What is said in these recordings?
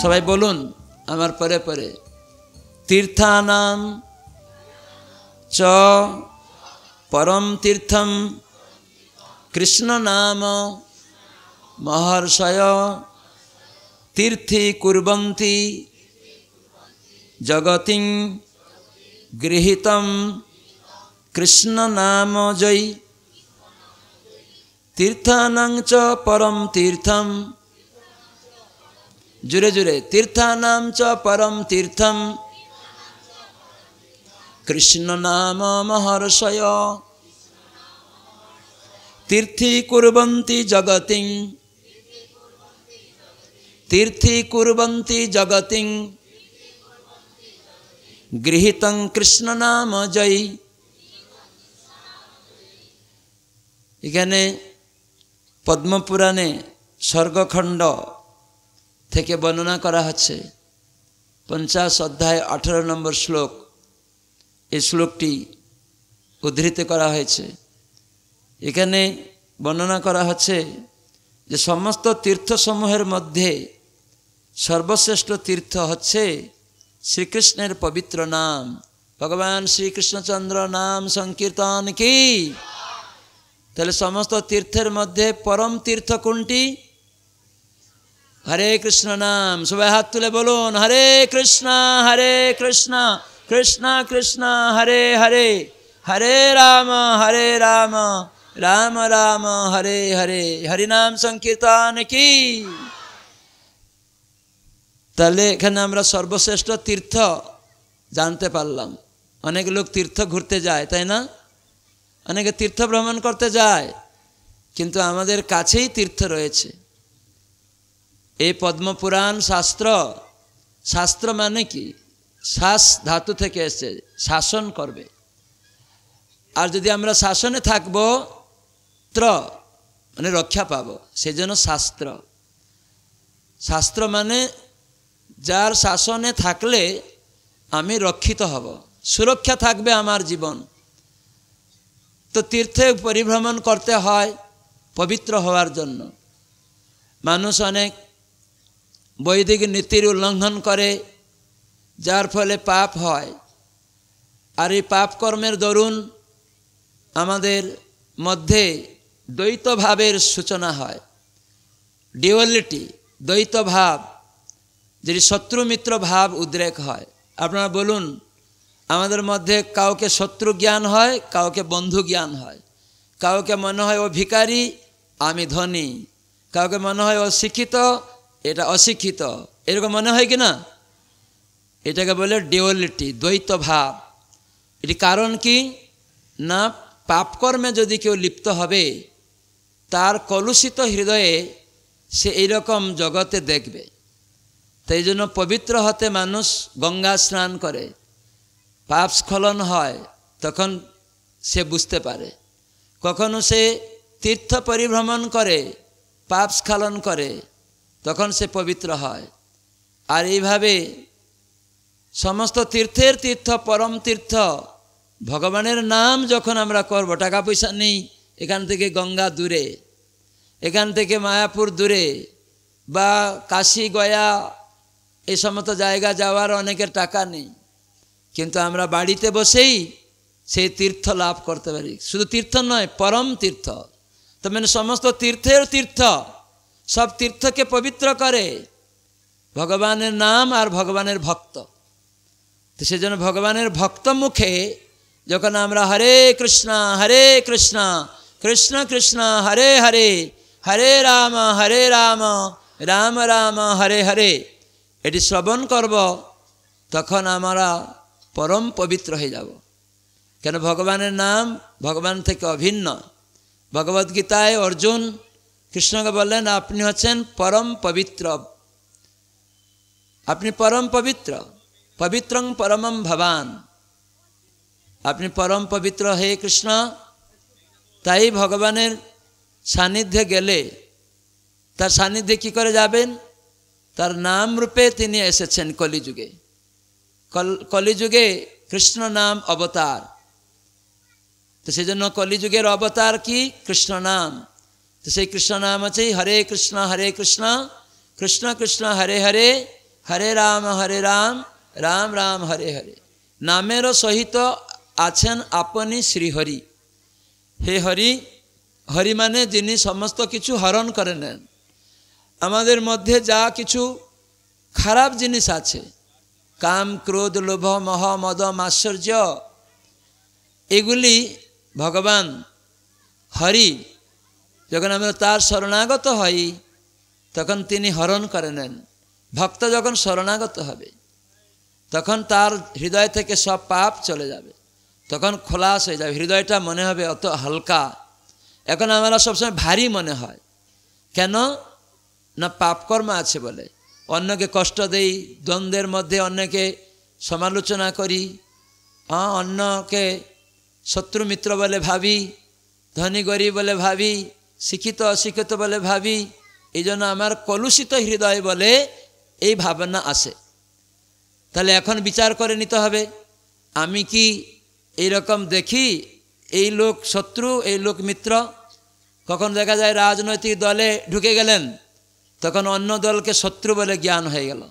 সবাই বলুন আমার পরে পরে তীর্থানাম চ পরম তীর্থম কৃষ্ণ নাম মহর্ষয় তীর্থি কুর্বন্তি জগতি গৃহীত কৃষ্ণ নাম জয়ী তীর্থানং চ পরম তীর্থম जुरे जुरे तीर्थानाम च परम तीर्थम कृष्ण नाम महर्षय तीर्थी कुर्वन्ति जगति तीर्थी कुर्वन्ति जगति गृहीत कृष्ण नाम जय এখানে পদ্মপুরাণে স্বর্গখণ্ড থেকে বর্ণনা করা হচ্ছে পঞ্চাশ অধ্যায় আঠারো নম্বর শ্লোক এই শ্লোকটি উদ্ধৃত করা হয়েছে এখানে বর্ণনা করা হচ্ছে যে সমস্ত তীর্থসমূহের মধ্যে সর্বশ্রেষ্ঠ তীর্থ হচ্ছে শ্রীকৃষ্ণের পবিত্র নাম ভগবান শ্রীকৃষ্ণচন্দ্র নাম সংকীর্তন কি তাহলে সমস্ত তীর্থের মধ্যে পরম তীর্থ কোনটি হরে কৃষ্ণ নাম সবাই হাত তুলে বলুন হরে কৃষ্ণ হরে কৃষ্ণ কৃষ্ণ কৃষ্ণ হরে হরে হরে রাম হরে রাম রাম রাম হরে হরে নাম সংকীর্তন কি তাহলে এখানে আমরা সর্বশ্রেষ্ঠ তীর্থ জানতে পারলাম অনেক লোক তীর্থ ঘুরতে যায় তাই না অনেকে তীর্থ ভ্রমণ করতে যায় কিন্তু আমাদের কাছেই তীর্থ রয়েছে এই পদ্মপুরাণ শাস্ত্র শাস্ত্র মানে কি শ্বাস ধাতু থেকে এসছে শাসন করবে আর যদি আমরা শাসনে থাকব ত্র মানে রক্ষা পাব সেজন্য শাস্ত্র শাস্ত্র মানে যার শাসনে থাকলে আমি রক্ষিত হব সুরক্ষা থাকবে আমার জীবন তো তীর্থে পরিভ্রমণ করতে হয় পবিত্র হওয়ার জন্য মানুষ অনেক বৈদিক নীতির উল্লঙ্ঘন করে যার ফলে পাপ হয় আর এই পাপকর্মের দরুন আমাদের মধ্যে দ্বৈতভাবের সূচনা হয় ডিওয়ালিটি দ্বৈতভাব যেটি শত্রুমিত্র ভাব উদ্রেক হয় আপনারা বলুন আমাদের মধ্যে কাউকে শত্রু জ্ঞান হয় কাউকে বন্ধু জ্ঞান হয় কাউকে মনে হয় ও ভিকারি আমি ধনী কাউকে মনে হয় ও শিক্ষিত এটা অশিক্ষিত এরকম মনে হয় কি না এটাকে বলে ডিওলিটি দ্বৈত ভাব এটি কারণ কি না পাপকর্মে যদি কেউ লিপ্ত হবে তার কলুষিত হৃদয়ে সে এইরকম জগতে দেখবে তাই জন্য পবিত্র হতে মানুষ গঙ্গা স্নান করে পাপ স্খলন হয় তখন সে বুঝতে পারে কখনো সে তীর্থ পরিভ্রমণ করে পাপ স্খলন করে তখন সে পবিত্র হয় আর এইভাবে সমস্ত তীর্থের তীর্থ পরম তীর্থ ভগবানের নাম যখন আমরা করব টাকা পয়সা নেই এখান থেকে গঙ্গা দূরে এখান থেকে মায়াপুর দূরে বা কাশি গয়া এই সমস্ত জায়গা যাওয়ার অনেকের টাকা নেই কিন্তু আমরা বাড়িতে বসেই সেই তীর্থ লাভ করতে পারি শুধু তীর্থ নয় পরম তীর্থ তো মানে সমস্ত তীর্থের তীর্থ সব তীর্থকে পবিত্র করে ভগবানের নাম আর ভগবানের ভক্ত তো সেজন্য ভগবানের ভক্ত মুখে যখন আমরা হরে কৃষ্ণ হরে কৃষ্ণ কৃষ্ণ কৃষ্ণ হরে হরে হরে রাম হরে রাম রাম রাম হরে হরে এটি শ্রবণ করব তখন আমরা পরম পবিত্র হয়ে যাব কেন ভগবানের নাম ভগবান থেকে অভিন্ন ভগবদ্গীতায় অর্জুন কৃষ্ণকে বললেন আপনি হচ্ছেন পরম পবিত্র আপনি পরম পবিত্র পবিত্রং পরমম ভবান আপনি পরম পবিত্র হে কৃষ্ণ তাই ভগবানের সান্নিধ্যে গেলে তার সান্নিধ্যে কী করে যাবেন তার নাম রূপে তিনি এসেছেন কলিযুগে কলিযুগে কৃষ্ণ নাম অবতার তো সেজন্য কলিযুগের অবতার কি কৃষ্ণ নাম तो श्री कृष्ण नाम से हरे कृष्णा हरे कृष्णा कृष्णा कृष्णा हरे हरे হরে রাম হরে রাম রাম রাম হরে হরে নামের সহিত আছেন আপনি শ্রীহরি হে হরি হরি মানে যিনি সমস্ত কিছু হরণ করে নেন আমাদের মধ্যে যা কিছু খারাপ জিনিস আছে কাম ক্রোধ লোভ মহ মদ মাশ্চর্য এগুলি ভগবান হরি যখন আমরা তার শরণাগত হই তখন তিনি হরণ করে নেন ভক্ত যখন শরণাগত হবে তখন তার হৃদয় থেকে সব পাপ চলে যাবে তখন খোলাস হয়ে যাবে হৃদয়টা মনে হবে অত হালকা এখন আমরা সবসময় ভারী মনে হয় কেন না পাপকর্ম আছে বলে অন্যকে কষ্ট দেই দ্বন্দ্বের মধ্যে অন্যকে সমালোচনা করি অন্যকে শত্রু মিত্র বলে ভাবি ধনী গরিব বলে ভাবি শিক্ষিত অশিক্ষিত বলে ভাবি এই জন্য আমার কলুষিত হৃদয় বলে এই ভাবনা আসে তাহলে এখন বিচার করে নিতে হবে আমি কি এই রকম দেখি এই লোক শত্রু এই লোক মিত্র কখন দেখা যায় রাজনৈতিক দলে ঢুকে গেলেন তখন অন্য দলকে শত্রু বলে জ্ঞান হয়ে গেল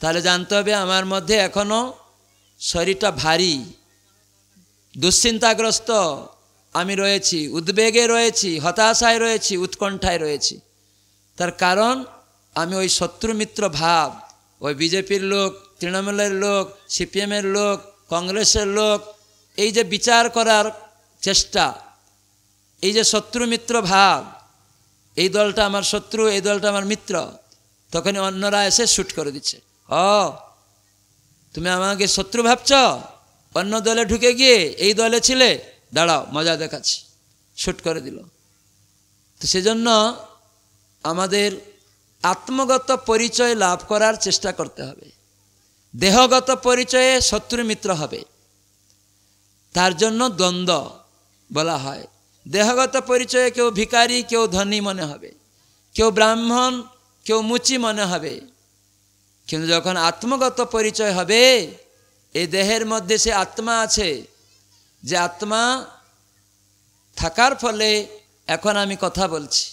তাহলে জানতে হবে আমার মধ্যে এখনও শরীরটা ভারী দুশ্চিন্তাগ্রস্ত আমি রয়েছি উদ্বেগে রয়েছি হতাশায় রয়েছি উৎকণ্ঠায় রয়েছি তার কারণ আমি ওই শত্রুমিত্র ভাব ওই বিজেপির লোক তৃণমূলের লোক সিপিএমের লোক কংগ্রেসের লোক এই যে বিচার করার চেষ্টা এই যে শত্রুমিত্র ভাব এই দলটা আমার শত্রু এই দলটা আমার মিত্র তখন অন্যরা এসে শ্যুট করে দিচ্ছে অ তুমি আমাকে শত্রু ভাবছ অন্য দলে ঢুকে গিয়ে এই দলে ছিলে দাঁড়াও মজা দেখাচ্ছি শুট করে দিল তো সেজন্য আমাদের আত্মগত পরিচয় লাভ করার চেষ্টা করতে হবে দেহগত পরিচয়ে শত্রু মিত্র হবে তার জন্য দ্বন্দ্ব বলা হয় দেহগত পরিচয়ে কেউ ভিকারি কেউ ধনী মনে হবে কেউ ব্রাহ্মণ কেউ মুচি মনে হবে কিন্তু যখন আত্মগত পরিচয় হবে এই দেহের মধ্যে সে আত্মা আছে যে আত্মা থাকার ফলে এখন আমি কথা বলছি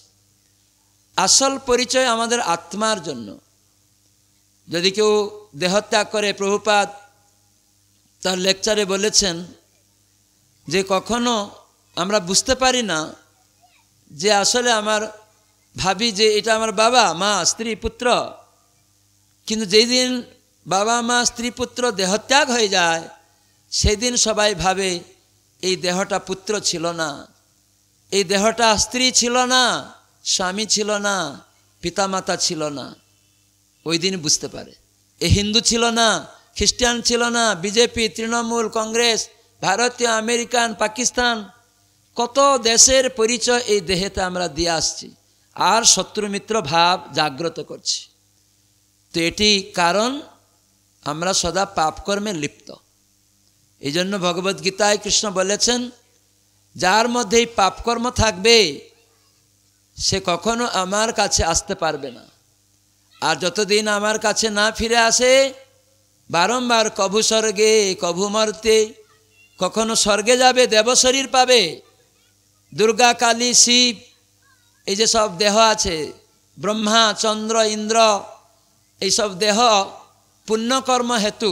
আসল পরিচয় আমাদের আত্মার জন্য যদি কেউ দেহত্যাগ করে প্রভুপাত তার লেকচারে বলেছেন যে কখনো আমরা বুঝতে পারি না যে আসলে আমার ভাবি যে এটা আমার বাবা মা স্ত্রী পুত্র কিন্তু যেই দিন বাবা মা স্ত্রী পুত্র দেহত্যাগ হয়ে যায় সেদিন সবাই ভাবে এই দেহটা পুত্র ছিল না এই দেহটা স্ত্রী ছিল না স্বামী ছিল না পিতামাতা ছিল না ওই দিন বুঝতে পারে এ হিন্দু ছিল না খ্রিস্টান ছিল না বিজেপি তৃণমূল কংগ্রেস ভারতীয় আমেরিকান পাকিস্তান কত দেশের পরিচয় এই দেহেতে আমরা দিয়ে আসছি আর শত্রুমিত্র ভাব জাগ্রত করছি তো এটি কারণ আমরা সদা পাপকর্মে লিপ্ত এই জন্য ভগবদ্গীতায় কৃষ্ণ বলেছেন যার মধ্যে এই পাপকর্ম থাকবে সে কখনো আমার কাছে আসতে পারবে না আর যতদিন আমার কাছে না ফিরে আসে বারংবার কভু স্বর্গে কভু মর্তে কখনো স্বর্গে যাবে দেবশরীর পাবে দুর্গা কালী শিব এই যে সব দেহ আছে ব্রহ্মা চন্দ্র ইন্দ্র এইসব দেহ পুণ্যকর্ম হেতু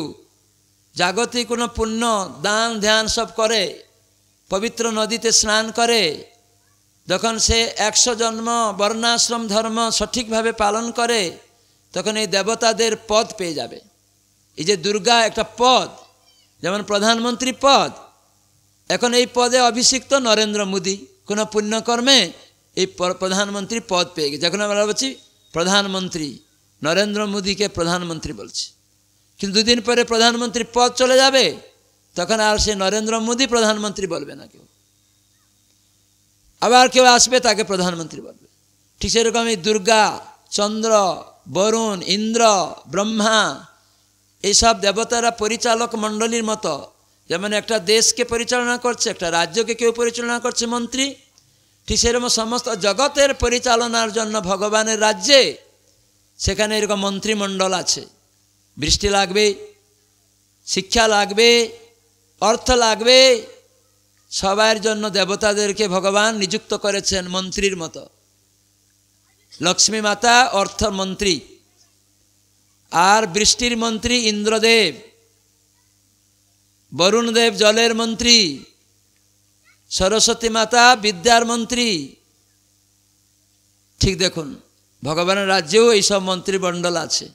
জাগতে কোনো পুণ্য দান ধ্যান সব করে পবিত্র নদীতে স্নান করে যখন সে একশো জন্ম বর্ণাশ্রম ধর্ম সঠিকভাবে পালন করে তখন এই দেবতাদের পদ পেয়ে যাবে এই যে দুর্গা একটা পদ যেমন প্রধানমন্ত্রী পদ এখন এই পদে অভিষিক্ত নরেন্দ্র মোদী কোনো পুণ্যকর্মে এই প্রধানমন্ত্রী পদ পেয়ে গেছে যখন আমরা বলছি প্রধানমন্ত্রী নরেন্দ্র মোদীকে প্রধানমন্ত্রী বলছি কিন্তু দুদিন পরে প্রধানমন্ত্রী পদ চলে যাবে তখন আর সে নরেন্দ্র মোদী প্রধানমন্ত্রী বলবে না কেউ আবার কেউ আসবে তাকে প্রধানমন্ত্রী বলবে ঠিক সেরকম এই দুর্গা চন্দ্র বরুণ ইন্দ্র ব্রহ্মা এইসব দেবতারা পরিচালক মণ্ডলীর মতো যেমন একটা দেশকে পরিচালনা করছে একটা রাজ্যকে কেউ পরিচালনা করছে মন্ত্রী ঠিক সেরকম সমস্ত জগতের পরিচালনার জন্য ভগবানের রাজ্যে সেখানে এরকম মন্ত্রিমণ্ডল আছে বৃষ্টি লাগবে শিক্ষা লাগবে অর্থ লাগবে সবার জন্য দেবতাদেরকে ভগবান নিযুক্ত করেছেন মন্ত্রীর মতো লক্ষ্মী মাতা অর্থমন্ত্রী আর বৃষ্টির মন্ত্রী ইন্দ্রদেব বরুণদেব জলের মন্ত্রী সরস্বতী মাতা বিদ্যার মন্ত্রী ঠিক দেখুন ভগবানের রাজ্যেও এইসব মন্ত্রীমণ্ডল আছে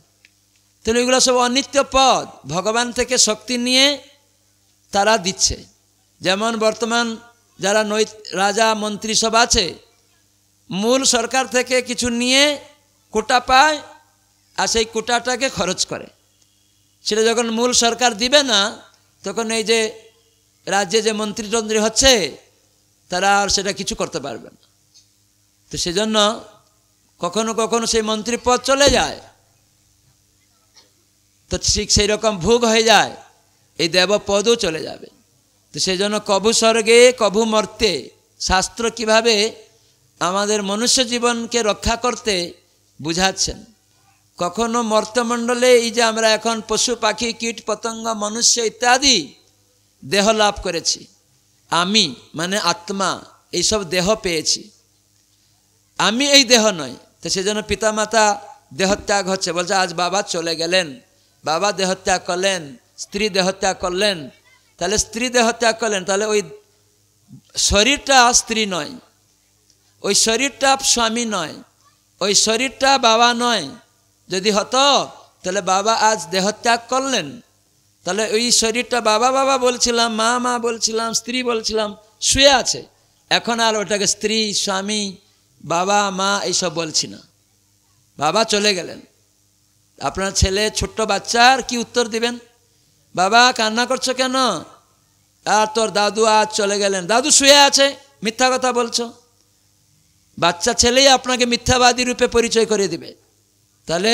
তাহলে এগুলো সব অনিত্য পদ ভগবান থেকে শক্তি নিয়ে তারা দিচ্ছে যেমন বর্তমান যারা নৈ রাজা মন্ত্রী সব আছে মূল সরকার থেকে কিছু নিয়ে কোটা পায় আর সেই কোটাটাকে খরচ করে সেটা যখন মূল সরকার দিবে না তখন এই যে রাজ্যে যে তন্ত্রী হচ্ছে তারা আর সেটা কিছু করতে পারবে না তো সেজন্য কখনো কখনো সেই মন্ত্রী পদ চলে যায় তো ঠিক সেই রকম ভোগ হয়ে যায় এই দেবপদও চলে যাবে তো সেই জন্য কভু স্বর্গে কভু মর্তে শাস্ত্র কিভাবে আমাদের মনুষ্য জীবনকে রক্ষা করতে বুঝাচ্ছেন কখনো মর্তমণ্ডলে এই যে আমরা এখন পশু পাখি কীট পতঙ্গ মনুষ্য ইত্যাদি দেহ লাভ করেছি আমি মানে আত্মা এইসব দেহ পেয়েছি আমি এই দেহ নয় তো সেজন্য পিতামাতা দেহত্যাগ হচ্ছে বলছে আজ বাবা চলে গেলেন বাবা দেহত্যাগ করলেন স্ত্রী দেহত্যাগ করলেন তাহলে স্ত্রী দেহত্যাগ করলেন তাহলে ওই শরীরটা স্ত্রী নয় ওই শরীরটা স্বামী নয় ওই শরীরটা বাবা নয় যদি হতো তাহলে বাবা আজ দেহত্যাগ করলেন তাহলে ওই শরীরটা বাবা বাবা বলছিলাম মা মা বলছিলাম স্ত্রী বলছিলাম শুয়ে আছে এখন আর ওটাকে স্ত্রী স্বামী বাবা মা এইসব বলছি না বাবা চলে গেলেন আপনার ছেলে ছোট্ট বাচ্চার কি উত্তর দিবেন বাবা কান্না করছো কেন আর তোর দাদু আজ চলে গেলেন দাদু শুয়ে আছে মিথ্যা কথা বলছো বাচ্চা ছেলেই আপনাকে মিথ্যাবাদী রূপে পরিচয় করে দিবে তাহলে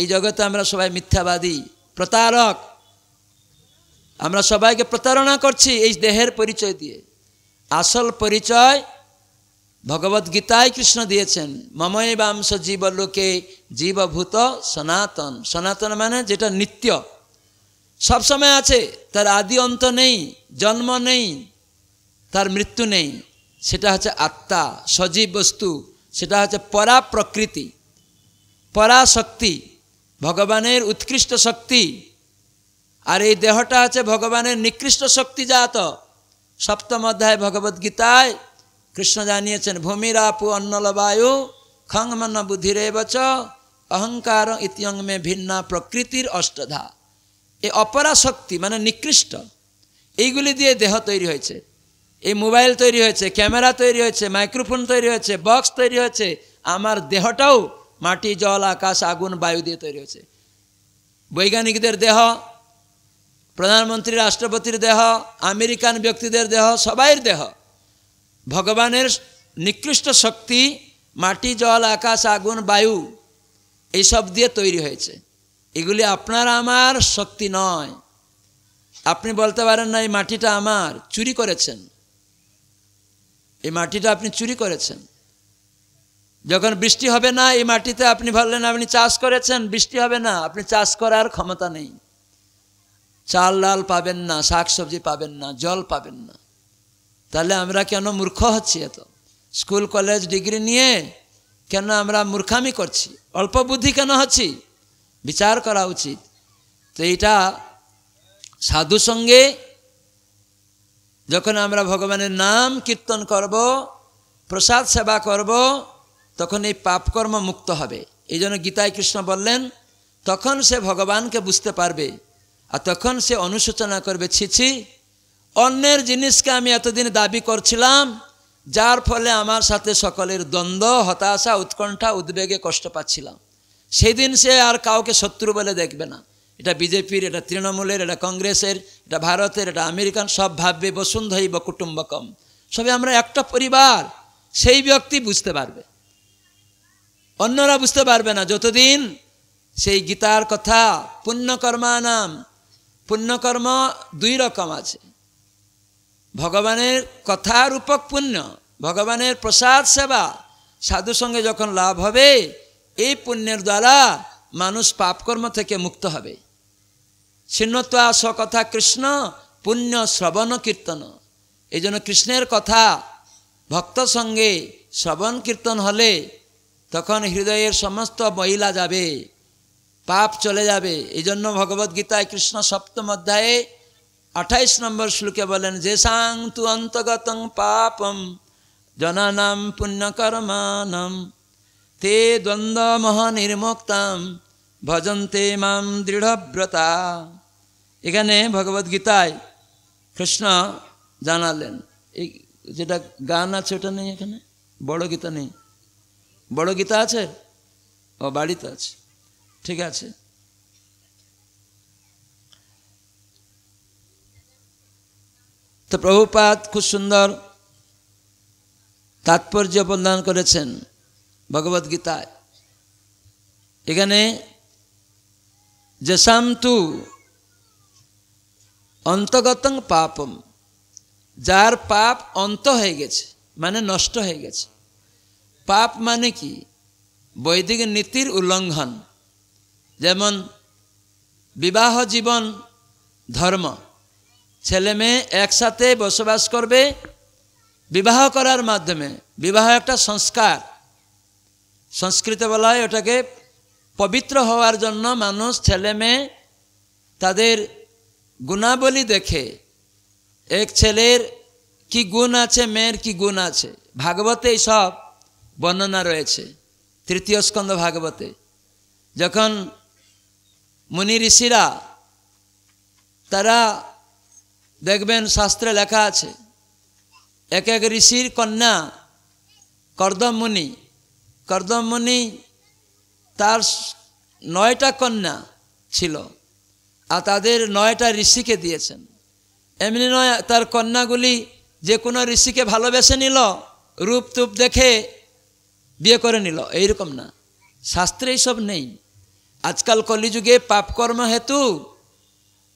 এই জগতে আমরা সবাই মিথ্যাবাদী প্রতারক আমরা সবাইকে প্রতারণা করছি এই দেহের পরিচয় দিয়ে আসল পরিচয় ভগবদ্গীতায় কৃষ্ণ দিয়েছেন মময় বাংশ জীবলোকে জীবভূত সনাতন সনাতন মানে যেটা নিত্য সব সময় আছে তার আদি অন্ত নেই জন্ম নেই তার মৃত্যু নেই সেটা হচ্ছে আত্মা সজীব বস্তু সেটা হচ্ছে পরা প্রকৃতি পরাশক্তি ভগবানের উৎকৃষ্ট শক্তি আর এই দেহটা আছে ভগবানের নিকৃষ্ট শক্তি জাত সপ্তম অধ্যায় ভগবদ্গীতায় কৃষ্ণ জানিয়েছেন ভূমিরাপু অন্নলবায়ু বুদ্ধিরে বচ অহংকার ইত্যং মে ভিন্না প্রকৃতির অষ্টধা এ অপরাশক্তি মানে নিকৃষ্ট এইগুলি দিয়ে দেহ তৈরি হয়েছে এই মোবাইল তৈরি হয়েছে ক্যামেরা তৈরি হয়েছে মাইক্রোফোন তৈরি হয়েছে বক্স তৈরি হয়েছে আমার দেহটাও মাটি জল আকাশ আগুন বায়ু দিয়ে তৈরি হয়েছে বৈজ্ঞানিকদের দেহ প্রধানমন্ত্রী রাষ্ট্রপতির দেহ আমেরিকান ব্যক্তিদের দেহ সবাইয়ের দেহ ভগবানের নিকৃষ্ট শক্তি মাটি জল আকাশ আগুন বায়ু এইসব দিয়ে তৈরি হয়েছে এগুলি আপনার আমার শক্তি নয় আপনি বলতে পারেন না এই মাটিটা আমার চুরি করেছেন এই মাটিটা আপনি চুরি করেছেন যখন বৃষ্টি হবে না এই মাটিতে আপনি ভাবলেন আপনি চাষ করেছেন বৃষ্টি হবে না আপনি চাষ করার ক্ষমতা নেই চাল ডাল পাবেন না শাক সবজি পাবেন না জল পাবেন না তাহলে আমরা কেন মূর্খ হচ্ছি এত স্কুল কলেজ ডিগ্রি নিয়ে কেন আমরা মূর্খামি করছি অল্প বুদ্ধি কেন হচ্ছি বিচার করা উচিত তো এইটা সাধু সঙ্গে যখন আমরা ভগবানের নাম কীর্তন করব প্রসাদ সেবা করব তখন এই পাপকর্ম মুক্ত হবে এই জন্য গীতায় কৃষ্ণ বললেন তখন সে ভগবানকে বুঝতে পারবে আর তখন সে অনুশোচনা করবে ছিছি অন্যের জিনিসকে আমি এতদিন দাবি করছিলাম যার ফলে আমার সাথে সকলের দ্বন্দ্ব হতাশা উৎকণ্ঠা উদ্বেগে কষ্ট পাচ্ছিলাম সেদিন সে আর কাউকে শত্রু বলে দেখবে না এটা বিজেপির এটা তৃণমূলের এটা কংগ্রেসের এটা ভারতের এটা আমেরিকান সব ভাববে বসুন্ধৈব কুটুম্বকম সবে আমরা একটা পরিবার সেই ব্যক্তি বুঝতে পারবে অন্যরা বুঝতে পারবে না যতদিন সেই গীতার কথা পুণ্যকর্মা নাম পুণ্যকর্ম দুই রকম আছে ভগবানের কথারূপক পুণ্য ভগবানের প্রসাদ সেবা সাধু সঙ্গে যখন লাভ হবে এই পুণ্যের দ্বারা মানুষ পাপকর্ম থেকে মুক্ত হবে ছিন্নত্বা কথা কৃষ্ণ পুণ্য শ্রবণ কীর্তন এই জন্য কৃষ্ণের কথা ভক্ত সঙ্গে শ্রবণ কীর্তন হলে তখন হৃদয়ের সমস্ত মহিলা যাবে পাপ চলে যাবে এই জন্য ভগবদ্গীতায় কৃষ্ণ সপ্তম অধ্যায়ে আঠাইশ নম্বর শ্লোকে বলেন যে সাং তু অন্তগত পাপম জনানাম পুণ্যকর্মানম তে দ্বন্দ্বমহ নির্মুক্তাম ভজন্তে মাম দৃঢ়ব্রতা এখানে ভগবদ্গীতায় কৃষ্ণ জানালেন এই যেটা গান আছে ওটা নেই এখানে বড় গীতা নেই বড় গীতা আছে ও বাড়িতে আছে ঠিক আছে তো প্রভুপাত খুব সুন্দর তাৎপর্য প্রদান করেছেন ভগবদ গীতায় এখানে যেসাম তু অন্তগতং পাপম যার পাপ অন্ত হয়ে গেছে মানে নষ্ট হয়ে গেছে পাপ মানে কি বৈদিক নীতির উল্লঙ্ঘন যেমন বিবাহ জীবন ধর্ম ছেলে মেয়ে একসাথে বসবাস করবে বিবাহ করার মাধ্যমে বিবাহ একটা সংস্কার সংস্কৃত বলা হয় ওটাকে পবিত্র হওয়ার জন্য মানুষ ছেলে মেয়ে তাদের গুণাবলী দেখে এক ছেলের কি গুণ আছে মেয়ের কি গুণ আছে ভাগবতে সব বর্ণনা রয়েছে তৃতীয় স্কন্ধ ভাগবতে যখন মুনি ঋষিরা তারা দেখবেন শাস্ত্রে লেখা আছে এক এক ঋষির কন্যা কর্দমুনি কর্দমুনি তার নয়টা কন্যা ছিল আর তাদের নয়টা ঋষিকে দিয়েছেন এমনি নয় তার কন্যাগুলি যে কোনো ঋষিকে ভালোবেসে নিল রূপ তুপ দেখে বিয়ে করে নিল এইরকম না শাস্ত্রে এইসব নেই আজকাল কলিযুগে পাপকর্ম হেতু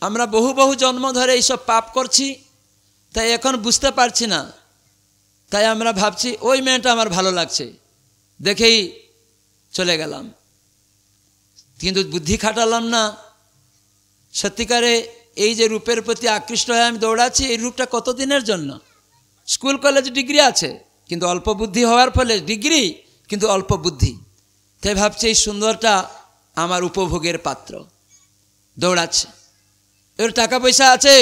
আমরা বহু বহু জন্ম ধরে এইসব পাপ করছি তাই এখন বুঝতে পারছি না তাই আমরা ভাবছি ওই মেয়েটা আমার ভালো লাগছে দেখেই চলে গেলাম কিন্তু বুদ্ধি খাটালাম না সত্যিকারে এই যে রূপের প্রতি আকৃষ্ট হয়ে আমি দৌড়াচ্ছি এই রূপটা কতদিনের জন্য স্কুল কলেজ ডিগ্রি আছে কিন্তু অল্প বুদ্ধি হওয়ার ফলে ডিগ্রি কিন্তু অল্প বুদ্ধি তাই ভাবছি এই সুন্দরটা আমার উপভোগের পাত্র দৌড়াচ্ছে এর টাকা পয়সা আছে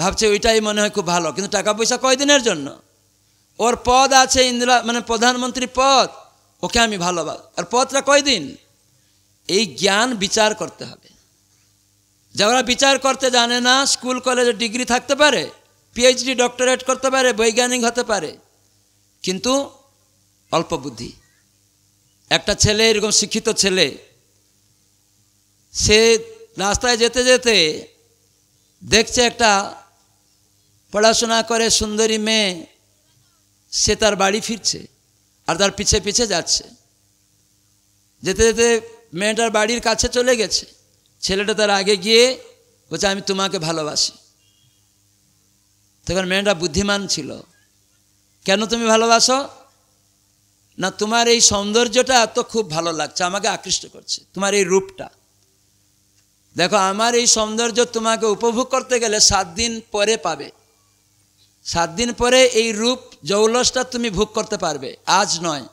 ভাবছে ওইটাই মনে হয় খুব ভালো কিন্তু টাকা পয়সা কয়দিনের জন্য ওর পদ আছে ইন্দিরা মানে প্রধানমন্ত্রী পদ ওকে আমি ভালোবাস আর পদটা কয়দিন এই জ্ঞান বিচার করতে হবে যারা বিচার করতে জানে না স্কুল কলেজে ডিগ্রি থাকতে পারে পিএইচডি ডক্টরেট করতে পারে বৈজ্ঞানিক হতে পারে কিন্তু অল্প বুদ্ধি একটা ছেলে এরকম শিক্ষিত ছেলে সে রাস্তায় যেতে যেতে দেখছে একটা পড়াশোনা করে সুন্দরী মেয়ে সে তার বাড়ি ফিরছে আর তার পিছে পিছে যাচ্ছে যেতে যেতে মেয়েটার বাড়ির কাছে চলে গেছে ছেলেটা তার আগে গিয়ে বলছে আমি তোমাকে ভালোবাসি তখন মেয়েটা বুদ্ধিমান ছিল কেন তুমি ভালোবাসো না তোমার এই সৌন্দর্যটা তো খুব ভালো লাগছে আমাকে আকৃষ্ট করছে তোমার এই রূপটা দেখো আমার এই সৌন্দর্য তোমাকে উপভোগ করতে গেলে সাত দিন পরে পাবে সাত দিন পরে এই রূপ জৌলসটা তুমি ভোগ করতে পারবে আজ নয়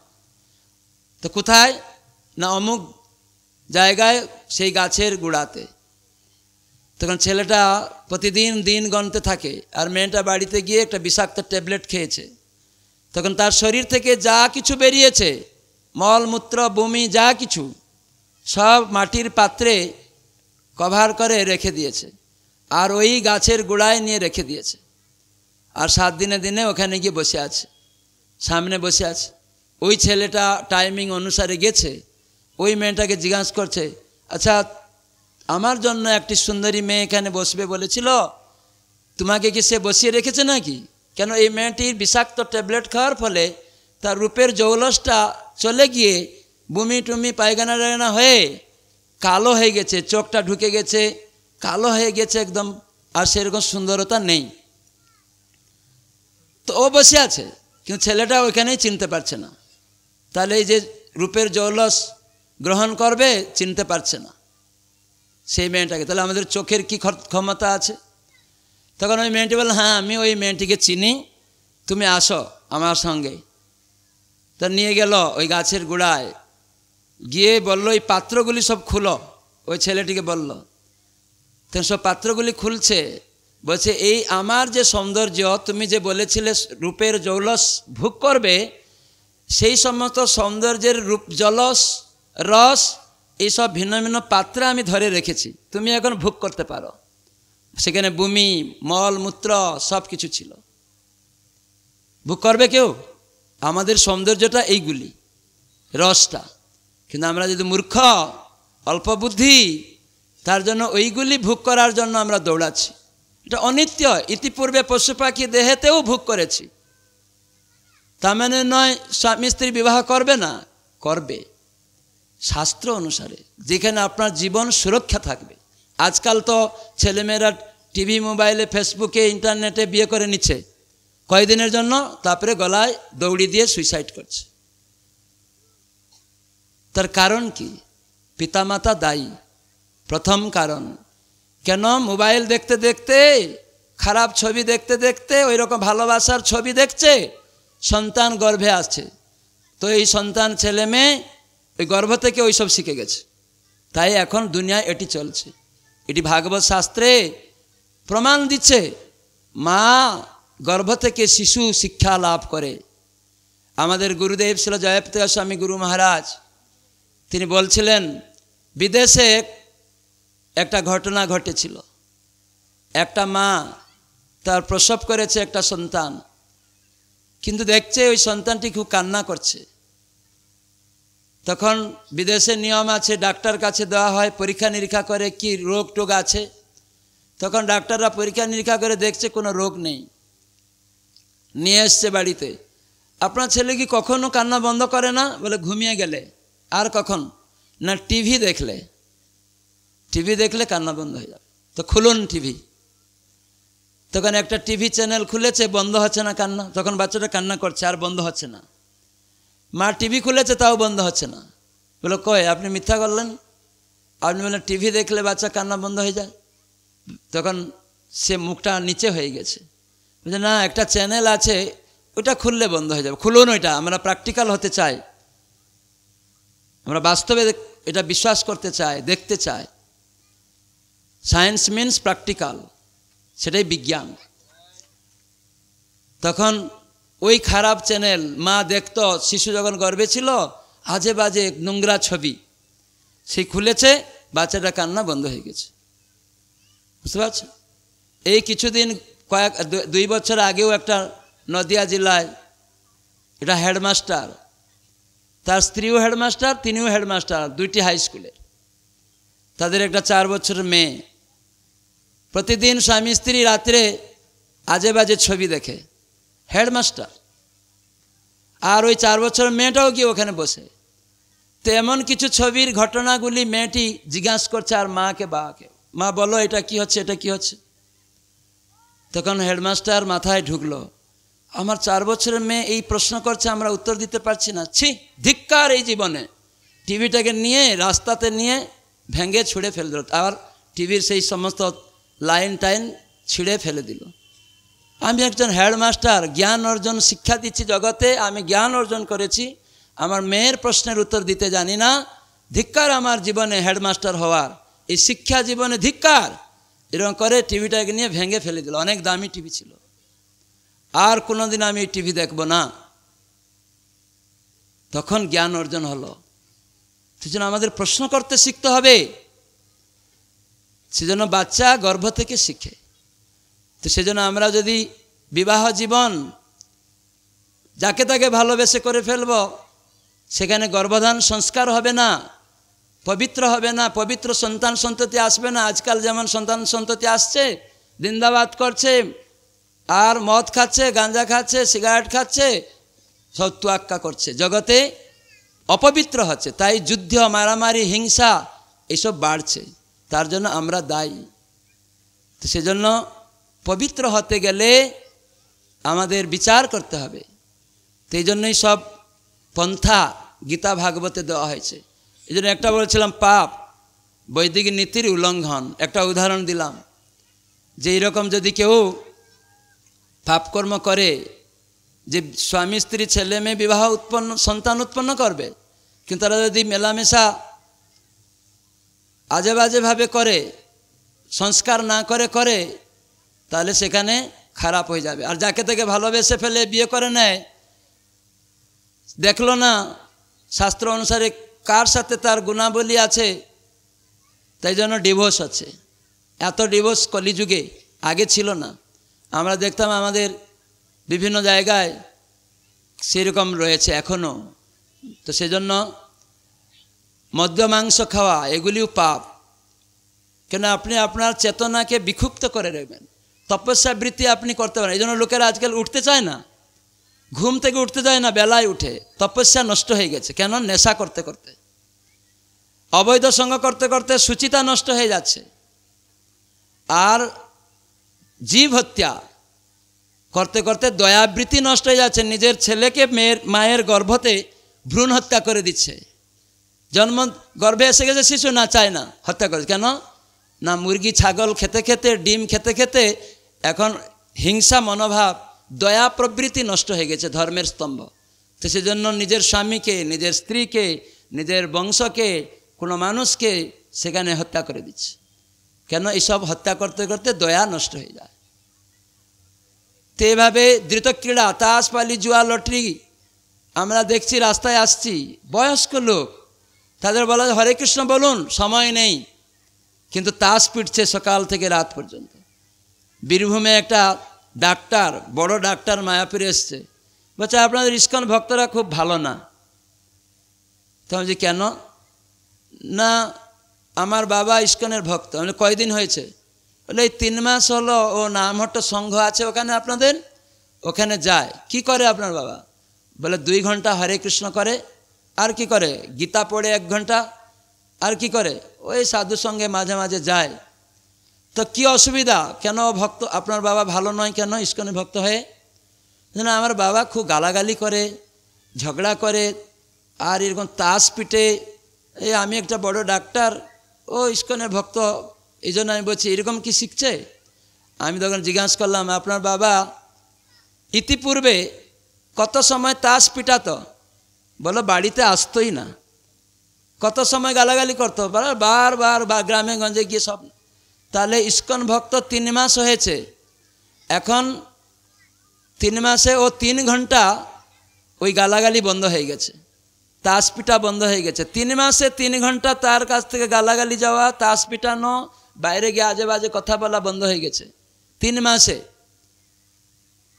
তো কোথায় না অমুক জায়গায় সেই গাছের গুড়াতে তখন ছেলেটা প্রতিদিন দিন গণতে থাকে আর মেয়েটা বাড়িতে গিয়ে একটা বিষাক্ত ট্যাবলেট খেয়েছে তখন তার শরীর থেকে যা কিছু বেরিয়েছে মলমূত্র বমি যা কিছু সব মাটির পাত্রে কভার করে রেখে দিয়েছে আর ওই গাছের গোড়ায় নিয়ে রেখে দিয়েছে আর সাত দিনে দিনে ওখানে গিয়ে বসে আছে সামনে বসে আছে ওই ছেলেটা টাইমিং অনুসারে গেছে ওই মেয়েটাকে জিজ্ঞাসা করছে আচ্ছা আমার জন্য একটি সুন্দরী মেয়ে এখানে বসবে বলেছিল তোমাকে কি সে বসিয়ে রেখেছে নাকি কেন এই মেয়েটির বিষাক্ত ট্যাবলেট খাওয়ার ফলে তার রূপের জৌলসটা চলে গিয়ে বুমি টুমি পায়খানা টায়খানা হয়ে কালো হয়ে গেছে চোখটা ঢুকে গেছে কালো হয়ে গেছে একদম আর সেরকম সুন্দরতা নেই তো ও বসে আছে কিন্তু ছেলেটা ওইখানেই চিনতে পারছে না তাহলে এই যে রূপের জৌলস গ্রহণ করবে চিনতে পারছে না সেই মেয়েটাকে তাহলে আমাদের চোখের কি ক্ষমতা আছে তখন ওই মেয়েটি বলল হ্যাঁ আমি ওই মেয়েটিকে চিনি তুমি আসো আমার সঙ্গে তা নিয়ে গেল ওই গাছের গোড়ায় গিয়ে বলল এই পাত্রগুলি সব খুলো ওই ছেলেটিকে বলল তো সব পাত্রগুলি খুলছে বলছে এই আমার যে সৌন্দর্য তুমি যে বলেছিলে রূপের জৌলস ভোগ করবে সেই সমস্ত সৌন্দর্যের রূপ জলস রস এইসব ভিন্ন ভিন্ন পাত্রে আমি ধরে রেখেছি তুমি এখন ভোগ করতে পারো সেখানে ভূমি মলমূত্র সব কিছু ছিল ভোগ করবে কেউ আমাদের সৌন্দর্যটা এইগুলি রসটা কিন্তু আমরা যদি মূর্খ অল্প বুদ্ধি তার জন্য ওইগুলি ভোগ করার জন্য আমরা দৌড়াচ্ছি এটা অনিত্য ইতিপূর্বে পশু পাখি দেহেতেও ভোগ করেছি তার মানে নয় স্বামী স্ত্রী বিবাহ করবে না করবে শাস্ত্র অনুসারে যেখানে আপনার জীবন সুরক্ষা থাকবে আজকাল তো ছেলেমেয়েরা টিভি মোবাইলে ফেসবুকে ইন্টারনেটে বিয়ে করে নিচ্ছে কয়দিনের জন্য তারপরে গলায় দৌড়ি দিয়ে সুইসাইড করছে তার কারণ কি পিতামাতা দায়ী প্রথম কারণ কেন মোবাইল দেখতে দেখতে খারাপ ছবি দেখতে দেখতে ওই রকম ভালোবাসার ছবি দেখছে সন্তান গর্ভে আছে তো এই সন্তান ছেলে মেয়ে ওই গর্ভ থেকে ওইসব শিখে গেছে তাই এখন দুনিয়ায় এটি চলছে এটি ভাগবত শাস্ত্রে প্রমাণ দিচ্ছে মা গর্ভ থেকে শিশু শিক্ষা লাভ করে আমাদের গুরুদেব ছিল জয়প্রিয় স্বামী গুরু মহারাজ তিনি বলছিলেন বিদেশে একটা ঘটনা ঘটেছিল একটা মা তার প্রসব করেছে একটা সন্তান কিন্তু দেখছে ওই সন্তানটি খুব কান্না করছে তখন বিদেশে নিয়ম আছে ডাক্তার কাছে দেওয়া হয় পরীক্ষা নিরীক্ষা করে কি রোগ টোগ আছে তখন ডাক্তাররা পরীক্ষা নিরীক্ষা করে দেখছে কোনো রোগ নেই নিয়ে এসছে বাড়িতে আপনার ছেলে কি কখনো কান্না বন্ধ করে না বলে ঘুমিয়ে গেলে আর কখন না টিভি দেখলে টিভি দেখলে কান্না বন্ধ হয়ে যাবে তো খুলুন টিভি তখন একটা টিভি চ্যানেল খুলেছে বন্ধ হচ্ছে না কান্না তখন বাচ্চাটা কান্না করছে আর বন্ধ হচ্ছে না মা টিভি খুলেছে তাও বন্ধ হচ্ছে না বলো কয় আপনি মিথ্যা করলেন আপনি বলে টিভি দেখলে বাচ্চা কান্না বন্ধ হয়ে যায় তখন সে মুখটা নিচে হয়ে গেছে বলছে না একটা চ্যানেল আছে ওটা খুললে বন্ধ হয়ে যাবে খুলুন ওইটা আমরা প্র্যাকটিক্যাল হতে চাই আমরা বাস্তবে এটা বিশ্বাস করতে চাই দেখতে চাই সায়েন্স মিনস প্র্যাকটিক্যাল সেটাই বিজ্ঞান তখন ওই খারাপ চ্যানেল মা দেখত শিশু যখন গর্বে ছিল আজে বাজে নোংরা ছবি সে খুলেছে বাচ্চাটা কান্না বন্ধ হয়ে গেছে বুঝতে পারছ এই কিছুদিন কয়েক দুই বছর আগেও একটা নদিয়া জেলায় এটা হেডমাস্টার তার স্ত্রীও হেডমাস্টার তিনিও হেডমাস্টার দুইটি হাই স্কুলে তাদের একটা চার বছরের মেয়ে প্রতিদিন স্বামী স্ত্রী রাত্রে আজে বাজে ছবি দেখে হেডমাস্টার আর ওই চার বছর মেয়েটাও কি ওখানে বসে তো এমন কিছু ছবির ঘটনাগুলি মেয়েটি জিজ্ঞাসা করছে আর মাকে বাবাকে মা বলো এটা কি হচ্ছে এটা কি হচ্ছে তখন হেডমাস্টার মাথায় ঢুকলো আমার চার বছরের মেয়ে এই প্রশ্ন করছে আমরা উত্তর দিতে পারছি না ছি বেকার এই জীবনে টিভিটাকে নিয়ে রাস্তাতে নিয়ে ভেঙে ছুঁড়ে ফেলে দিল আর টিভির সেই সমস্ত লাইন টাইন ছিঁড়ে ফেলে দিল আমি একজন হেডমাস্টার জ্ঞান অর্জন শিক্ষা দিচ্ছি জগতে আমি জ্ঞান অর্জন করেছি আমার মেয়ের প্রশ্নের উত্তর দিতে জানি না ধিক্কার আমার জীবনে হেডমাস্টার হওয়ার এই শিক্ষা জীবনে ধিক্কার এরকম করে টিভিটাকে নিয়ে ভেঙে ফেলে দিল অনেক দামি টিভি ছিল আর কোনোদিন আমি টিভি দেখব না তখন জ্ঞান অর্জন হলো সেজন্য আমাদের প্রশ্ন করতে শিখতে হবে সেজন্য বাচ্চা গর্ভ থেকে শিখে তো সেজন্য আমরা যদি বিবাহ জীবন যাকে তাকে ভালোবেসে করে ফেলব সেখানে গর্ভধান সংস্কার হবে না পবিত্র হবে না পবিত্র সন্তান সন্ততি আসবে না আজকাল যেমন সন্তান সন্ততি আসছে দিন্দাবাদ করছে আর মদ খাচ্ছে গাঁজা খাচ্ছে সিগারেট খাচ্ছে সব তুয়াক্কা করছে জগতে অপবিত্র হচ্ছে তাই যুদ্ধ মারামারি হিংসা এসব বাড়ছে তার জন্য আমরা দায়ী তো সেজন্য পবিত্র হতে গেলে আমাদের বিচার করতে হবে সেই জন্যই সব পন্থা গীতা ভাগবতে দেওয়া হয়েছে এই জন্য একটা বলেছিলাম পাপ বৈদিক নীতির উল্লঙ্ঘন একটা উদাহরণ দিলাম যে এরকম যদি কেউ পাপকর্ম করে যে স্বামী স্ত্রী ছেলে মেয়ে বিবাহ উৎপন্ন সন্তান উৎপন্ন করবে কিন্তু তারা যদি মেলামেশা আজে করে সংস্কার না করে করে তাহলে সেখানে খারাপ হয়ে যাবে আর যাকে তাকে ভালোবেসে ফেলে বিয়ে করে নেয় দেখলো না শাস্ত্র অনুসারে কার সাথে তার গুণাবলী আছে তাই জন্য ডিভোর্স আছে এত ডিভোর্স কলিযুগে আগে ছিল না আমরা দেখতাম আমাদের বিভিন্ন জায়গায় সেরকম রয়েছে এখনও তো সেজন্য মদ্য মাংস খাওয়া এগুলিও পাপ কেন আপনি আপনার চেতনাকে বিক্ষুব্ধ করে রাখবেন তপস্যা বৃত্তি আপনি করতে পারেন এই জন্য লোকেরা আজকাল উঠতে চায় না ঘুম থেকে উঠতে চায় না বেলায় উঠে তপস্যা নষ্ট হয়ে গেছে কেন নেশা করতে করতে অবৈধ সঙ্গ করতে করতে সুচিতা নষ্ট হয়ে যাচ্ছে আর জীব হত্যা করতে করতে দয়াবৃত্তি নষ্ট হয়ে যাচ্ছে নিজের ছেলেকে মেয়ের মায়ের গর্ভতে ভ্রূণ হত্যা করে দিচ্ছে জন্ম গর্ভে এসে গেছে শিশু না চায় না হত্যা করে কেন না মুরগি ছাগল খেতে খেতে ডিম খেতে খেতে এখন হিংসা মনোভাব দয়া প্রবৃত্তি নষ্ট হয়ে গেছে ধর্মের স্তম্ভ তো সেজন্য নিজের স্বামীকে নিজের স্ত্রীকে নিজের বংশকে কোনো মানুষকে সেখানে হত্যা করে দিচ্ছে কেন এইসব হত্যা করতে করতে দয়া নষ্ট হয়ে যায় তো এভাবে ক্রীড়া তাস পালি জুয়া লটারি আমরা দেখছি রাস্তায় আসছি বয়স্ক লোক তাদের বলা হরে কৃষ্ণ বলুন সময় নেই কিন্তু তাস পিটছে সকাল থেকে রাত পর্যন্ত বীরভূমে একটা ডাক্তার বড় ডাক্তার মায়াপুরে এসছে বলছে আপনাদের ইস্কন ভক্তরা খুব ভালো না তো যে কেন না আমার বাবা ইস্কনের ভক্ত মানে কয়দিন হয়েছে বলে এই তিন মাস হলো ও নামহট্ট সংঘ আছে ওখানে আপনাদের ওখানে যায় কি করে আপনার বাবা বলে দুই ঘন্টা হরে কৃষ্ণ করে আর কি করে গীতা পড়ে এক ঘন্টা আর কি করে ওই সাধু সঙ্গে মাঝে মাঝে যায় তো কি অসুবিধা কেন ভক্ত আপনার বাবা ভালো নয় কেন ইস্কনে ভক্ত হয়ে যেন আমার বাবা খুব গালাগালি করে ঝগড়া করে আর এরকম তাস পিটে এই আমি একটা বড় ডাক্তার ও ইস্কনের ভক্ত এই জন্য আমি বলছি এরকম কি শিখছে আমি তখন জিজ্ঞাসা করলাম আপনার বাবা ইতিপূর্বে কত সময় তাস পিটাত বলো বাড়িতে আসতোই না কত সময় গালাগালি করতো বার বার বা গ্রামে গঞ্জে গিয়ে সব তাহলে ইস্কন ভক্ত তিন মাস হয়েছে এখন তিন মাসে ও তিন ঘন্টা ওই গালাগালি বন্ধ হয়ে গেছে তাস পিটা বন্ধ হয়ে গেছে তিন মাসে তিন ঘন্টা তার কাছ থেকে গালাগালি যাওয়া তাস পিটানো বাইরে গিয়ে আজে বাজে কথা বলা বন্ধ হয়ে গেছে তিন মাসে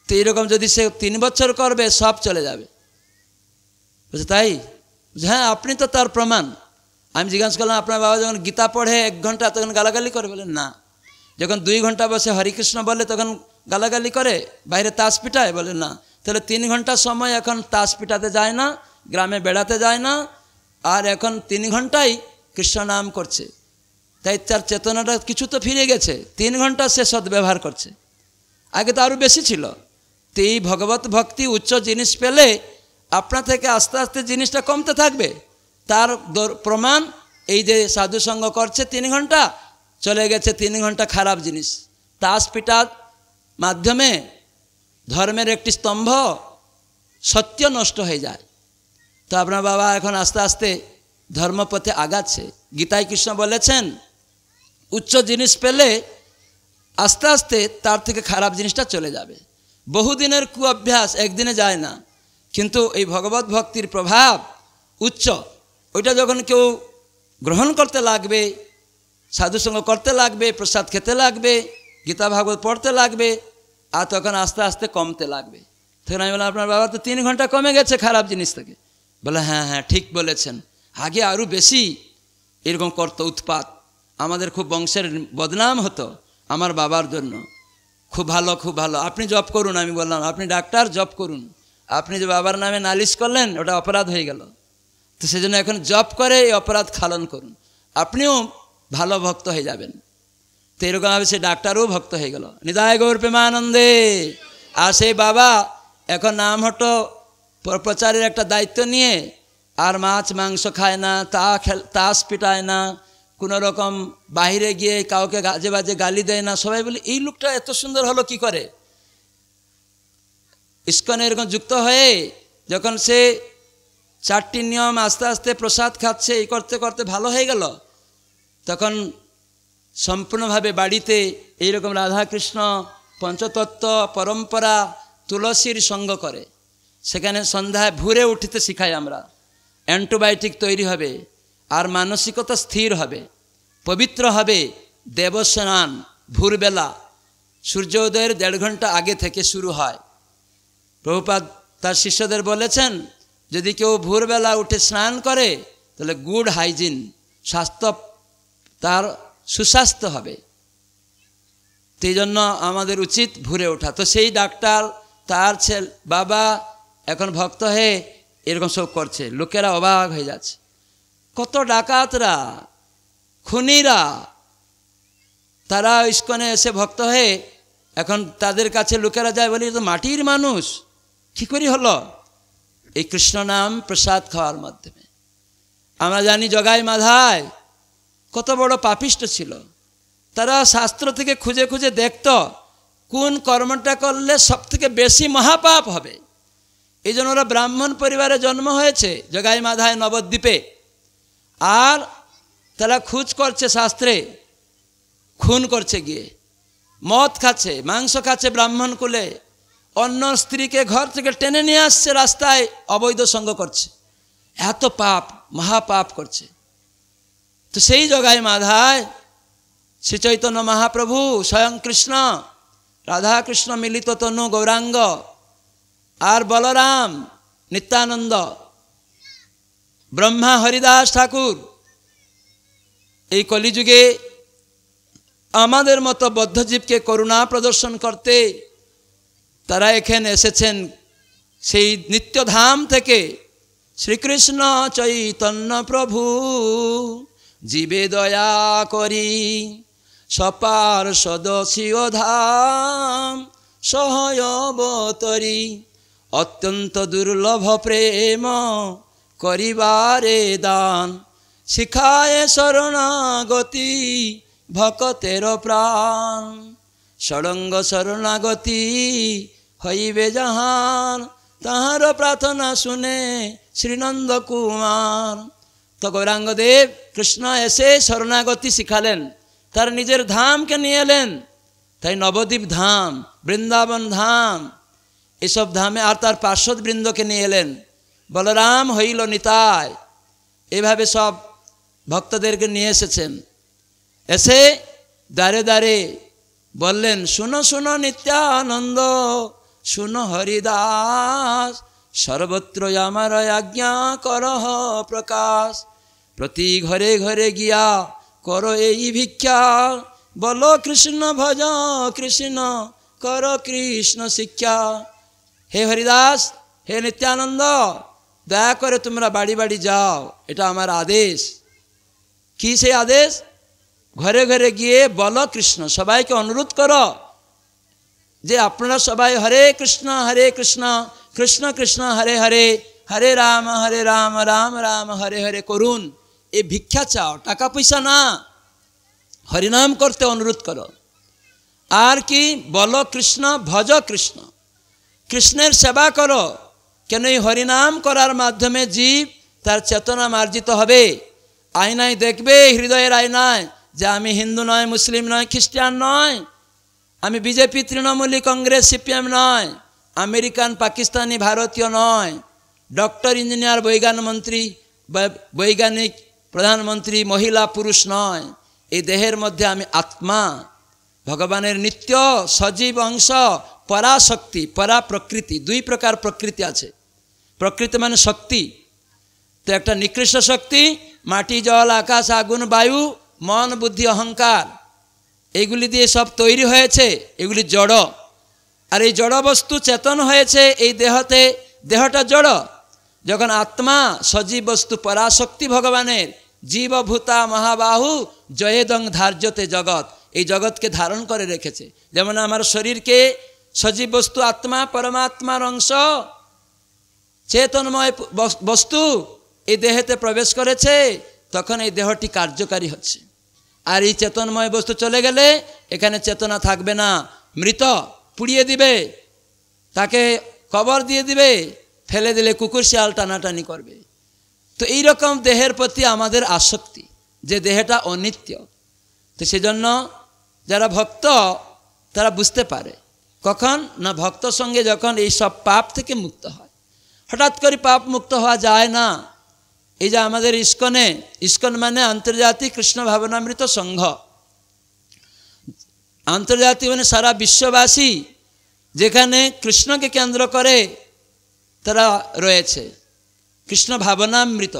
তো এরকম যদি সে তিন বছর করবে সব চলে যাবে বুঝে তাই হ্যাঁ আপনি তো তার প্রমাণ আমি জিজ্ঞাসা করলাম আপনার বাবা যখন গীতা পড়ে এক ঘন্টা তখন গালাগালি করে বলেন না যখন দুই ঘন্টা বসে হরিকৃষ্ণ বলে তখন গালাগালি করে বাইরে তাস পিটায় বলে না তাহলে তিন ঘন্টা সময় এখন তাস পিটাতে যায় না গ্রামে বেড়াতে যায় না আর এখন তিন ঘন্টাই কৃষ্ণ নাম করছে তাই তার চেতনাটা কিছু তো ফিরে গেছে তিন ঘন্টা সে সদ্ব্যবহার করছে আগে তো আরও বেশি ছিল তো এই ভগবত ভক্তি উচ্চ জিনিস পেলে আপনা থেকে আস্তে আস্তে জিনিসটা কমতে থাকবে তার প্রমাণ এই যে সাধুসঙ্গ করছে তিন ঘন্টা চলে গেছে তিন ঘন্টা খারাপ জিনিস তাস পিটার মাধ্যমে ধর্মের একটি স্তম্ভ সত্য নষ্ট হয়ে যায় তো আপনার বাবা এখন আস্তে আস্তে ধর্মপথে আগাচ্ছে গীতায় কৃষ্ণ বলেছেন উচ্চ জিনিস পেলে আস্তে আস্তে তার থেকে খারাপ জিনিসটা চলে যাবে বহুদিনের কু অভ্যাস একদিনে যায় না কিন্তু এই ভগবত ভক্তির প্রভাব উচ্চ ওইটা যখন কেউ গ্রহণ করতে লাগবে সাধুসঙ্গ করতে লাগবে প্রসাদ খেতে লাগবে গীতা ভাগবত পড়তে লাগবে আর তখন আস্তে আস্তে কমতে লাগবে তখন আমি বললাম আপনার বাবা তো তিন ঘন্টা কমে গেছে খারাপ জিনিস থেকে বলে হ্যাঁ হ্যাঁ ঠিক বলেছেন আগে আরও বেশি এরকম করত উৎপাত আমাদের খুব বংশের বদনাম হতো আমার বাবার জন্য খুব ভালো খুব ভালো আপনি জব করুন আমি বললাম আপনি ডাক্তার জব করুন আপনি যে বাবার নামে নালিশ করলেন ওটা অপরাধ হয়ে গেল তো সেজন্য এখন জব করে এই অপরাধ খালন করুন আপনিও ভালো ভক্ত হয়ে যাবেন তো এরকমভাবে সে ডাক্তারও ভক্ত হয়ে গেল নিদায় গৌর প্রেমানন্দে আর সেই বাবা এখন নাম হটো প্রচারের একটা দায়িত্ব নিয়ে আর মাছ মাংস খায় না তা খেল তাস পিটায় না কোনো রকম বাহিরে গিয়ে কাউকে গাজে বাজে গালি দেয় না সবাই বলে এই লোকটা এত সুন্দর হলো কি করে ইস্কনে এরকম যুক্ত হয়ে যখন সে চারটি নিয়ম আস্তে আস্তে প্রসাদ খাচ্ছে এই করতে করতে ভালো হয়ে গেল তখন সম্পূর্ণভাবে বাড়িতে এইরকম রাধাকৃষ্ণ পঞ্চতত্ত্ব পরম্পরা তুলসীর সঙ্গ করে সেখানে সন্ধ্যায় ভুরে উঠিতে শিখাই আমরা অ্যান্টিবায়োটিক তৈরি হবে আর মানসিকতা স্থির হবে পবিত্র হবে দেবস্নান ভোরবেলা সূর্যোদয়ের দেড় ঘন্টা আগে থেকে শুরু হয় প্রভুপাত তার শিষ্যদের বলেছেন যদি কেউ ভোরবেলা উঠে স্নান করে তাহলে গুড হাইজিন স্বাস্থ্য তার সুস্বাস্থ্য হবে সেই জন্য আমাদের উচিত ভুরে ওঠা তো সেই ডাক্তার তার ছেলে বাবা এখন ভক্ত হয়ে এরকম সব করছে লোকেরা অবাক হয়ে যাচ্ছে কত ডাকাতরা খুনিরা তারা ইস্কনে এসে ভক্ত হয়ে এখন তাদের কাছে লোকেরা যায় বলি তো মাটির মানুষ কী করি হলো এই কৃষ্ণ নাম প্রসাদ খাওয়ার মাধ্যমে আমরা জানি জগাই মাধায় কত বড় পাপিষ্ট ছিল তারা শাস্ত্র থেকে খুঁজে খুঁজে দেখত কোন কর্মটা করলে সবথেকে বেশি মহাপাপ হবে এই জন্য ওরা ব্রাহ্মণ পরিবারে জন্ম হয়েছে জগাই মাধায় নবদ্বীপে আর তারা খুঁজ করছে শাস্ত্রে খুন করছে গিয়ে মদ খাচ্ছে মাংস খাচ্ছে ব্রাহ্মণ কুলে অন্য স্ত্রীকে ঘর থেকে টেনে নিয়ে আসছে রাস্তায় অবৈধ সঙ্গ করছে এত পাপ মহাপাপ করছে তো সেই জগায় মাধায় শ্রী চৈতন্য মহাপ্রভু স্বয়ং কৃষ্ণ রাধাকৃষ্ণ মিলিত তনু গৌরাঙ্গ আর বলরাম নিত্যানন্দ ব্রহ্মা হরিদাস ঠাকুর এই কলিযুগে আমাদের মতো বদ্ধজীবকে করুণা প্রদর্শন করতে তারা এখানে এসেছেন সেই নিত্যধাম থেকে শ্রীকৃষ্ণ চৈতন্য প্রভু জীবে দয়া করি সপার সদস্য ধাম সহয়বতরি অত্যন্ত দুর্লভ প্রেম করিবারে দান শিখায় শরণাগতি ভকতের প্রাণ ষড়ঙ্গ শরণাগতি হইবে যাহান তাহার প্রার্থনা শুনে শ্রীনন্দ কুমার তো গৌরাঙ্গদেব কৃষ্ণ এসে শরণাগতি শিখালেন তার নিজের ধামকে নিয়ে এলেন তাই নবদ্বীপ ধাম বৃন্দাবন ধাম এসব ধামে আর তার পার্শ্বদ বৃন্দকে নিয়ে এলেন বলরাম হইল নিতায় এভাবে সব ভক্তদেরকে নিয়ে এসেছেন এসে দাঁড়ে দাঁড়ে বললেন শুনো শুনো নিত্যানন্দ শুনো হরিদাস সর্বত্রই আমার আজ্ঞা করহ প্রকাশ প্রতি ঘরে ঘরে গিয়া কর এই ভিক্ষা বলো কৃষ্ণ ভজ কৃষ্ণ কর কৃষ্ণ শিক্ষা হে হরিদাস হে নিত্যানন্দ দয়া করে তোমরা বাড়ি বাড়ি যাও এটা আমার আদেশ কি সে আদেশ ঘরে ঘরে গিয়ে বল কৃষ্ণ সবাইকে অনুরোধ কর যে আপনারা সবাই হরে কৃষ্ণ হরে কৃষ্ণ কৃষ্ণ কৃষ্ণ হরে হরে হরে রাম হরে রাম রাম রাম হরে হরে করুন এ ভিক্ষা চাও টাকা পয়সা না হরিনাম করতে অনুরোধ কর আর কি বল কৃষ্ণ ভজ কৃষ্ণ কৃষ্ণের সেবা করো কেন এই হরিনাম করার মাধ্যমে জীব তার চেতনা মার্জিত হবে আয়নায় দেখবে হৃদয়ের আয়নায় যে আমি হিন্দু নয় মুসলিম নয় খ্রিস্টান নয় আমি বিজেপি তৃণমূলী কংগ্রেস সিপিএম নয় আমেরিকান পাকিস্তানি ভারতীয় নয় ডক্টর ইঞ্জিনিয়ার বৈজ্ঞান মন্ত্রী বৈজ্ঞানিক প্রধানমন্ত্রী মহিলা পুরুষ নয় এই দেহের মধ্যে আমি আত্মা ভগবানের নিত্য সজীব অংশ পরাশক্তি পরা প্রকৃতি দুই প্রকার প্রকৃতি আছে প্রকৃতি মানে শক্তি তো একটা নিকৃষ্ট শক্তি মাটি জল আকাশ আগুন বায়ু মন বুদ্ধি অহংকার এগুলি দিয়ে সব তৈরি হয়েছে এগুলি জড় আর এই জড় বস্তু চেতন হয়েছে এই দেহতে দেহটা জড় যখন আত্মা সজীব বস্তু পরাশক্তি ভগবানের জীবভূতা মহাবাহু জয়েদং ধার্যতে জগৎ এই জগৎকে ধারণ করে রেখেছে যেমন আমার শরীরকে সজীব বস্তু আত্মা পরমাত্মার অংশ চেতনময় বস্তু এই দেহেতে প্রবেশ করেছে তখন এই দেহটি কার্যকারী হচ্ছে আর এই চেতনময় বস্তু চলে গেলে এখানে চেতনা থাকবে না মৃত পুড়িয়ে দিবে তাকে কবর দিয়ে দিবে ফেলে দিলে কুকুর শিয়াল টানাটানি করবে তো এই রকম দেহের প্রতি আমাদের আসক্তি যে দেহটা অনিত্য তো সেজন্য যারা ভক্ত তারা বুঝতে পারে কখন না ভক্ত সঙ্গে যখন এই সব পাপ থেকে মুক্ত হয় হঠাৎ করে পাপ মুক্ত হওয়া যায় না এই যে আমাদের ইস্কনে ইস্কন মানে আন্তর্জাতিক কৃষ্ণ ভাবনামৃত সংঘ আন্তর্জাতিক মানে সারা বিশ্ববাসী যেখানে কৃষ্ণকে কেন্দ্র করে তারা রয়েছে কৃষ্ণ ভাবনামৃত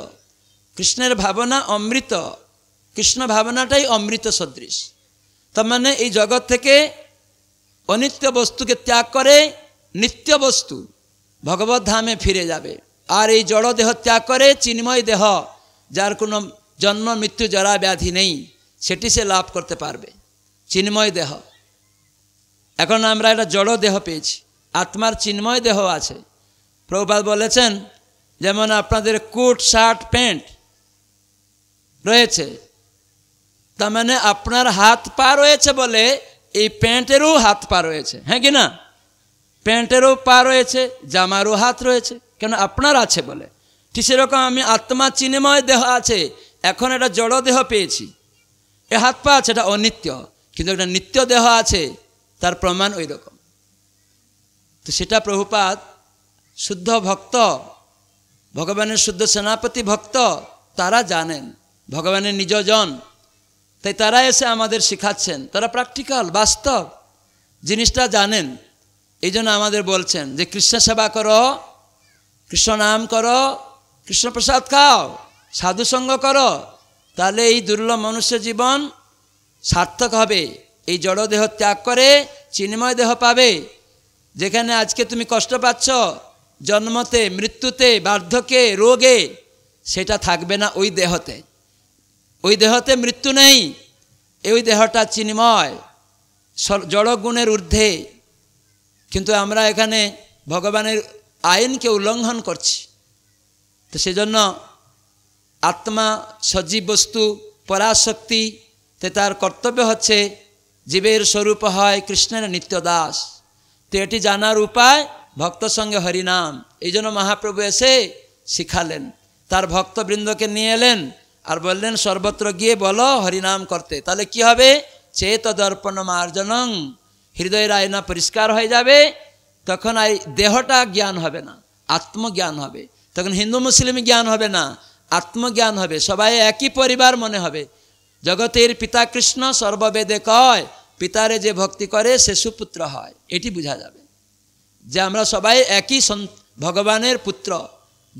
কৃষ্ণের ভাবনা অমৃত কৃষ্ণ ভাবনাটাই অমৃত সদৃশ তার মানে এই জগৎ থেকে অনিত্য বস্তুকে ত্যাগ করে নিত্য বস্তু ভগবত ধামে ফিরে যাবে আর এই জড় দেহ ত্যাগ করে চিন্ময় দেহ যার কোনো জন্ম মৃত্যু জরা ব্যাধি নেই সেটি সে লাভ করতে পারবে চিন্ময় দেহ এখন আমরা একটা জড় দেহ পেয়েছি আত্মার চিন্ময় দেহ আছে প্রভুপাত বলেছেন যেমন আপনাদের কোট শার্ট প্যান্ট রয়েছে তার মানে আপনার হাত পা রয়েছে বলে এই প্যান্টেরও হাত পা রয়েছে হ্যাঁ কি না প্যান্টেরও পা রয়েছে জামারও হাত রয়েছে কেন আপনার আছে বলে ঠিক সেরকম আমি আত্মা চিনেময় দেহ আছে এখন এটা জড় দেহ পেয়েছি এ হাত পা আছে এটা অনিত্য কিন্তু একটা নিত্য দেহ আছে তার প্রমাণ ওই রকম তো সেটা প্রভুপাত শুদ্ধ ভক্ত ভগবানের শুদ্ধ সেনাপতি ভক্ত তারা জানেন ভগবানের নিজজন তাই তারা এসে আমাদের শিখাচ্ছেন তারা প্র্যাকটিক্যাল বাস্তব জিনিসটা জানেন এই জন্য আমাদের বলছেন যে কৃষ্ণ সেবা করো কৃষ্ণ নাম করো কৃষ্ণ প্রসাদ খাও সাধুসঙ্গ করো তাহলে এই দুর্লভ মনুষ্য জীবন সার্থক হবে এই জড় দেহ ত্যাগ করে চিন্ময় দেহ পাবে যেখানে আজকে তুমি কষ্ট পাচ্ছ জন্মতে মৃত্যুতে বার্ধকে রোগে সেটা থাকবে না ওই দেহতে ওই দেহতে মৃত্যু নেই ওই দেহটা চিন্ময় জড়গুণের ঊর্ধ্বে কিন্তু আমরা এখানে ভগবানের আইনকে উল্লঙ্ঘন করছি তো সেজন্য আত্মা সজীব বস্তু পরাশক্তি তে তার কর্তব্য হচ্ছে জীবের স্বরূপ হয় কৃষ্ণের নিত্য দাস তো এটি জানার উপায় ভক্ত সঙ্গে হরিনাম এই জন্য মহাপ্রভু এসে শিখালেন তার ভক্তবৃন্দকে নিয়ে এলেন আর বললেন সর্বত্র গিয়ে বলো হরিনাম করতে তাহলে কি হবে চেত দর্পণ মার্জনং হৃদয়ের আয়না পরিষ্কার হয়ে যাবে তখন এই দেহটা জ্ঞান হবে না আত্মজ্ঞান হবে তখন হিন্দু মুসলিম জ্ঞান হবে না আত্মজ্ঞান হবে সবাই একই পরিবার মনে হবে জগতের পিতা কৃষ্ণ সর্ববেদে কয় পিতারে যে ভক্তি করে সে সুপুত্র হয় এটি বোঝা যাবে যে আমরা সবাই একই ভগবানের পুত্র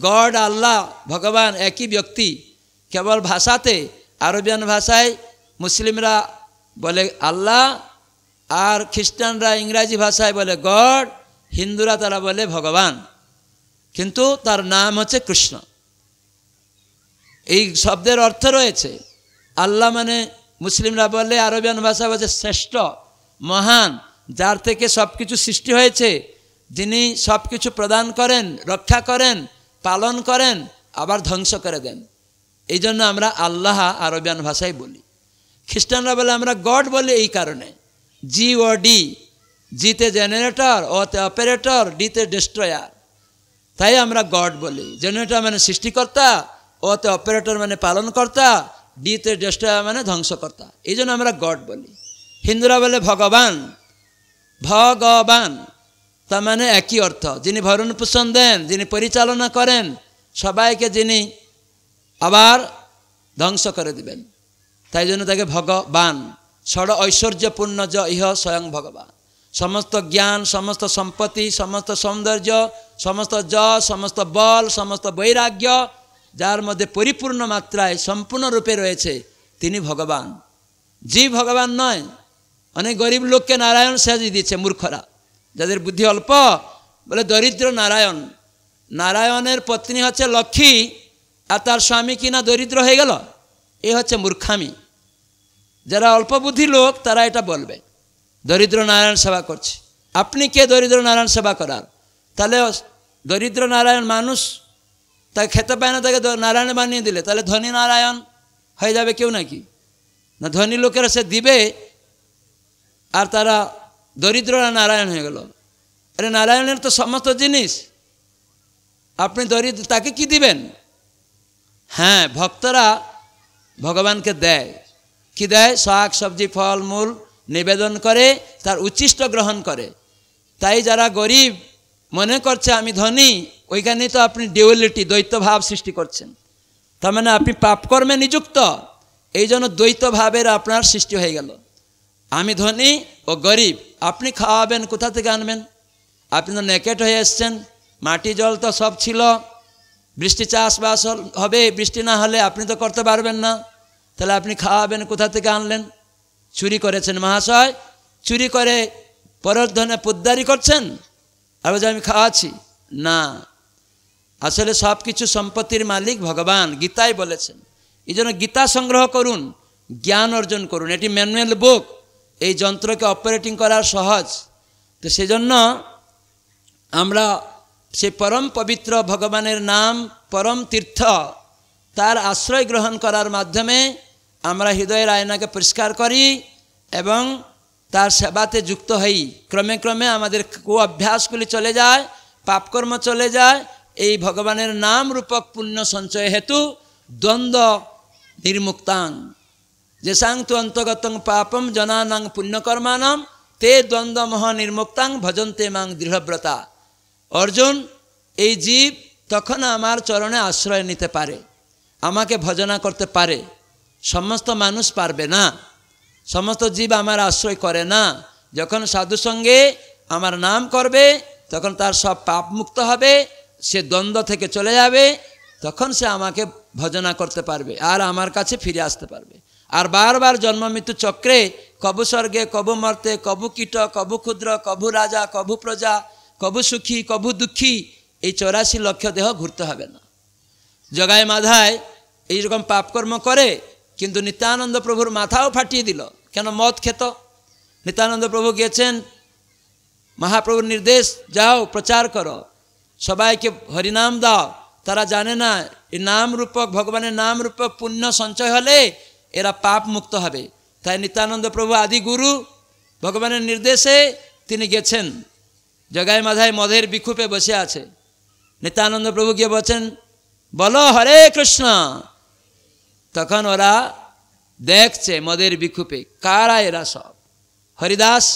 গড আল্লাহ ভগবান একই ব্যক্তি কেবল ভাষাতে আরবিয়ান ভাষায় মুসলিমরা বলে আল্লাহ আর খ্রিস্টানরা ইংরাজি ভাষায় বলে গড হিন্দুরা তারা বলে ভগবান কিন্তু তার নাম হচ্ছে কৃষ্ণ এই শব্দের অর্থ রয়েছে আল্লাহ মানে মুসলিমরা বলে আরবিয়ান ভাষা হচ্ছে শ্রেষ্ঠ মহান যার থেকে সব কিছু সৃষ্টি হয়েছে যিনি সব কিছু প্রদান করেন রক্ষা করেন পালন করেন আবার ধ্বংস করে দেন এই জন্য আমরা আল্লাহ আরবিয়ান ভাষায় বলি খ্রিস্টানরা বলে আমরা গড বলি এই কারণে জি ও ডি জিতে জেনারেটর অতে অপারেটর ডিতে ডিস্ট্রয়ার তাই আমরা গড বলি জেনারেটর মানে সৃষ্টিকর্তা অতে অপারেটর মানে পালনকর্তা ডিতে ডিস্ট্রয়ার মানে ধ্বংসকর্তা এই জন্য আমরা গড বলি হিন্দুরা বলে ভগবান ভগবান তার মানে একই অর্থ যিনি ভরণ পোষণ দেন যিনি পরিচালনা করেন সবাইকে যিনি আবার ধ্বংস করে দিবেন তাই জন্য তাকে ভগবান ষড় ঐশ্বর্যপূর্ণ জ ইহ স্বয়ং ভগবান সমস্ত জ্ঞান সমস্ত সম্পত্তি সমস্ত সৌন্দর্য সমস্ত যশ সমস্ত বল সমস্ত বৈরাগ্য যার মধ্যে পরিপূর্ণ মাত্রায় সম্পূর্ণরূপে রয়েছে তিনি ভগবান যে ভগবান নয় অনেক গরিব লোককে নারায়ণ সাজিয়ে দিচ্ছে মূর্খরা যাদের বুদ্ধি অল্প বলে দরিদ্র নারায়ণ নারায়ণের পত্নী হচ্ছে লক্ষ্মী আর তার স্বামী কিনা দরিদ্র হয়ে গেল এ হচ্ছে মূর্খামি যারা অল্প বুদ্ধি লোক তারা এটা বলবে দরিদ্র নারায়ণ সেবা করছে আপনি কে দরিদ্র নারায়ণ সেবা করার তাহলে দরিদ্র নারায়ণ মানুষ তাকে খেতে পায় না তাকে নারায়ণ বানিয়ে দিলে তাহলে ধনী নারায়ণ হয়ে যাবে কেউ নাকি না ধনী লোকেরা সে দিবে আর তারা দরিদ্র নারায়ণ হয়ে গেল আরে নারায়ণের তো সমস্ত জিনিস আপনি দরিদ্র তাকে কি দিবেন হ্যাঁ ভক্তরা ভগবানকে দেয় কি দেয় শাক সবজি ফল মূল নিবেদন করে তার উচ্ছিষ্ট গ্রহণ করে তাই যারা গরিব মনে করছে আমি ধনী ওইখানেই তো আপনি ডিউলিটি দ্বৈতভাব সৃষ্টি করছেন তার মানে আপনি পাপকর্মে নিযুক্ত এই জন্য দ্বৈতভাবের আপনার সৃষ্টি হয়ে গেল আমি ধনী ও গরিব আপনি খাওয়াবেন কোথা থেকে আনবেন আপনি তো নেকেট হয়ে এসছেন মাটি জল তো সব ছিল বৃষ্টি চাষবাস হবে বৃষ্টি না হলে আপনি তো করতে পারবেন না তাহলে আপনি খাওয়াবেন কোথা থেকে আনলেন চুরি করেছেন মহাশয় চুরি করে পরের ধনে পোদ্দারি করছেন আর যে আমি খাওয়াছি না আসলে সব কিছু সম্পত্তির মালিক ভগবান গীতাই বলেছেন এই জন্য গীতা সংগ্রহ করুন জ্ঞান অর্জন করুন এটি ম্যানুয়াল বুক এই যন্ত্রকে অপারেটিং করা সহজ তো সেজন্য আমরা সে পরম পবিত্র ভগবানের নাম পরম তীর্থ তার আশ্রয় গ্রহণ করার মাধ্যমে আমরা হৃদয়ের আয়নাকে পরিষ্কার করি এবং তার সেবাতে যুক্ত হই ক্রমে ক্রমে আমাদের কু অভ্যাসগুলি চলে যায় পাপকর্ম চলে যায় এই ভগবানের নাম রূপক পুণ্য সঞ্চয় হেতু দ্বন্দ্ব নির্মুক্তাং যেসাং তু অন্তগত পাপম জনানাং পুণ্যকর্মানম তে দ্বন্দ্ব মহ নির্মুক্তাং ভজন্তে মাং দৃঢ়ব্রতা অর্জুন এই জীব তখন আমার চরণে আশ্রয় নিতে পারে আমাকে ভজনা করতে পারে সমস্ত মানুষ পারবে না সমস্ত জীব আমার আশ্রয় করে না যখন সাধু সঙ্গে আমার নাম করবে তখন তার সব পাপ মুক্ত হবে সে দ্বন্দ্ব থেকে চলে যাবে তখন সে আমাকে ভজনা করতে পারবে আর আমার কাছে ফিরে আসতে পারবে আর বারবার জন্ম মৃত্যু চক্রে কবু স্বর্গে কবু মর্তে কবু কীট কবু ক্ষুদ্র কবু রাজা কবু প্রজা কবু সুখী কবু দুঃখী এই চৌরাশি লক্ষ্য দেহ ঘুরতে হবে না জগায় মাধায় এইরকম পাপকর্ম করে কিন্তু নিত্যানন্দ প্রভুর মাথাও ফাটিয়ে দিল কেন মদ খেত নিত্যানন্দ প্রভু গেছেন মহাপ্রভুর নির্দেশ যাও প্রচার করো সবাইকে হরিনাম দাও তারা জানে না এই নাম রূপক ভগবানের নাম রূপক পুণ্য সঞ্চয় হলে এরা পাপ মুক্ত হবে তাই নিত্যানন্দ প্রভু আদি গুরু ভগবানের নির্দেশে তিনি গেছেন জগায় মাধায় মধের বিক্ষুপে বসে আছে নিত্যানন্দ প্রভু গিয়ে বলছেন বলো হরে কৃষ্ণ তখন ওরা দেখছে মদের বিক্ষোপে কারা এরা সব হরিদাস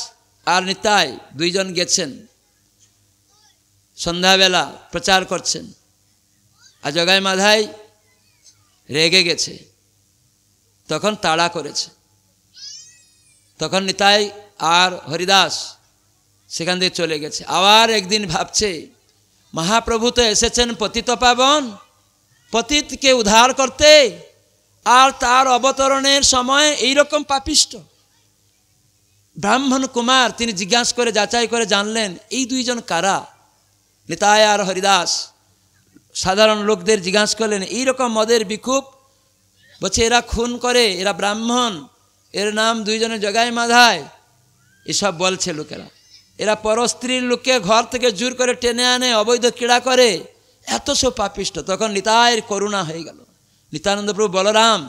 আর নিতাই দুইজন গেছেন সন্ধ্যাবেলা প্রচার করছেন আর জগাই মাধাই রেগে গেছে তখন তাড়া করেছে তখন নিতাই আর হরিদাস সেখান দিয়ে চলে গেছে আবার একদিন ভাবছে মহাপ্রভু তো এসেছেন পতিত পাবন পতিতকে উদ্ধার করতে আর তার অবতরণের সময় এইরকম পাপিষ্ট ব্রাহ্মণ কুমার তিনি জিজ্ঞাসা করে যাচাই করে জানলেন এই দুইজন কারা নিতায় আর হরিদাস সাধারণ লোকদের জিজ্ঞাসা করলেন এইরকম মদের বিক্ষোভ বলছে এরা খুন করে এরা ব্রাহ্মণ এর নাম দুইজনে জগায় মাধায় এসব বলছে লোকেরা এরা পরস্ত্রীর লোককে ঘর থেকে জোর করে টেনে আনে অবৈধ ক্রীড়া করে এত সব পাপিষ্ট তখন নিতায়ের করুণা হয়ে গেল নিত্যানন্দ প্রভু বলরাম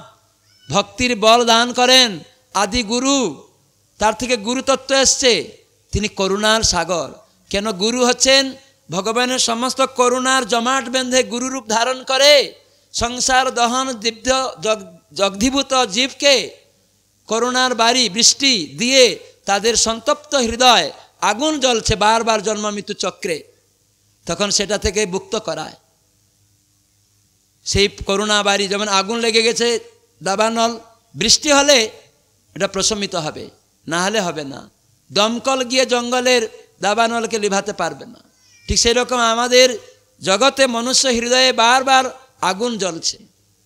ভক্তির বল দান করেন আদি গুরু তার থেকে গুরুতত্ত্ব এসছে তিনি করুণার সাগর কেন গুরু হচ্ছেন ভগবানের সমস্ত করুণার জমাট বেঁধে গুরুরূপ ধারণ করে সংসার দহন দিব্ধ জগধিভূত জীবকে করুণার বাড়ি বৃষ্টি দিয়ে তাদের সন্তপ্ত হৃদয় আগুন জ্বলছে বারবার জন্ম মৃত্যু চক্রে তখন সেটা থেকে মুক্ত করায় সেই করুণা বাড়ি যেমন আগুন লেগে গেছে দাবানল বৃষ্টি হলে এটা প্রশমিত হবে না হলে হবে না দমকল গিয়ে জঙ্গলের দাবানলকে লিভাতে পারবে না ঠিক সেই রকম আমাদের জগতে মনুষ্য হৃদয়ে বারবার আগুন জ্বলছে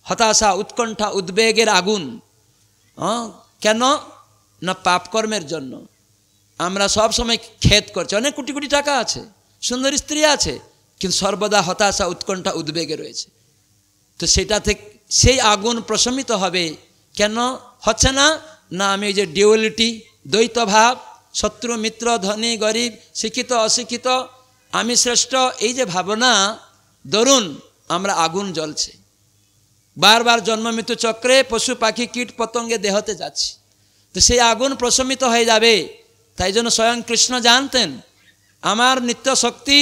হতাশা উৎকণ্ঠা উদ্বেগের আগুন কেন না পাপকর্মের জন্য আমরা সব সময় ক্ষেত করছি অনেক কোটি কোটি টাকা আছে সুন্দর স্ত্রী আছে কিন্তু সর্বদা হতাশা উৎকণ্ঠা উদ্বেগে রয়েছে তো সেটা থেকে সেই আগুন প্রশমিত হবে কেন হচ্ছে না না আমি ওই যে ডিউলিটি দ্বৈত ভাব শত্রু মিত্র ধনী গরিব শিক্ষিত অশিক্ষিত আমি শ্রেষ্ঠ এই যে ভাবনা দরুন আমরা আগুন জ্বলছে বারবার জন্ম মৃত্যু চক্রে পশু পাখি কীট পতঙ্গে দেহতে যাচ্ছে তো সেই আগুন প্রশমিত হয়ে যাবে তাই জন্য স্বয়ং কৃষ্ণ জানতেন আমার নিত্য শক্তি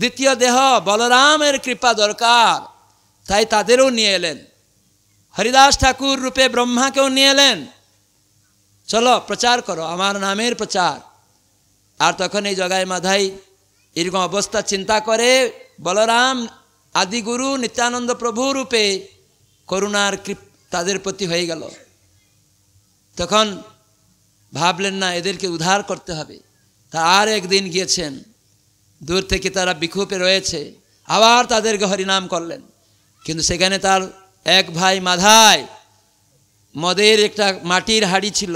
দ্বিতীয় দেহ বলরামের কৃপা দরকার তাই তাদেরও নিয়ে এলেন হরিদাস ঠাকুর রূপে ব্রহ্মাকেও নিয়ে এলেন চলো প্রচার করো আমার নামের প্রচার আর তখন এই জগায় মাধাই এরকম অবস্থা চিন্তা করে বলরাম আদিগুরু নিত্যানন্দ প্রভু রূপে করুণার কৃপ তাদের প্রতি হয়ে গেল তখন ভাবলেন না এদেরকে উদ্ধার করতে হবে তা আর একদিন গিয়েছেন দূর থেকে তারা বিক্ষোভে রয়েছে আবার তাদেরকে হরিনাম করলেন কিন্তু সেখানে তার এক ভাই মাধায় মদের একটা মাটির হাড়ি ছিল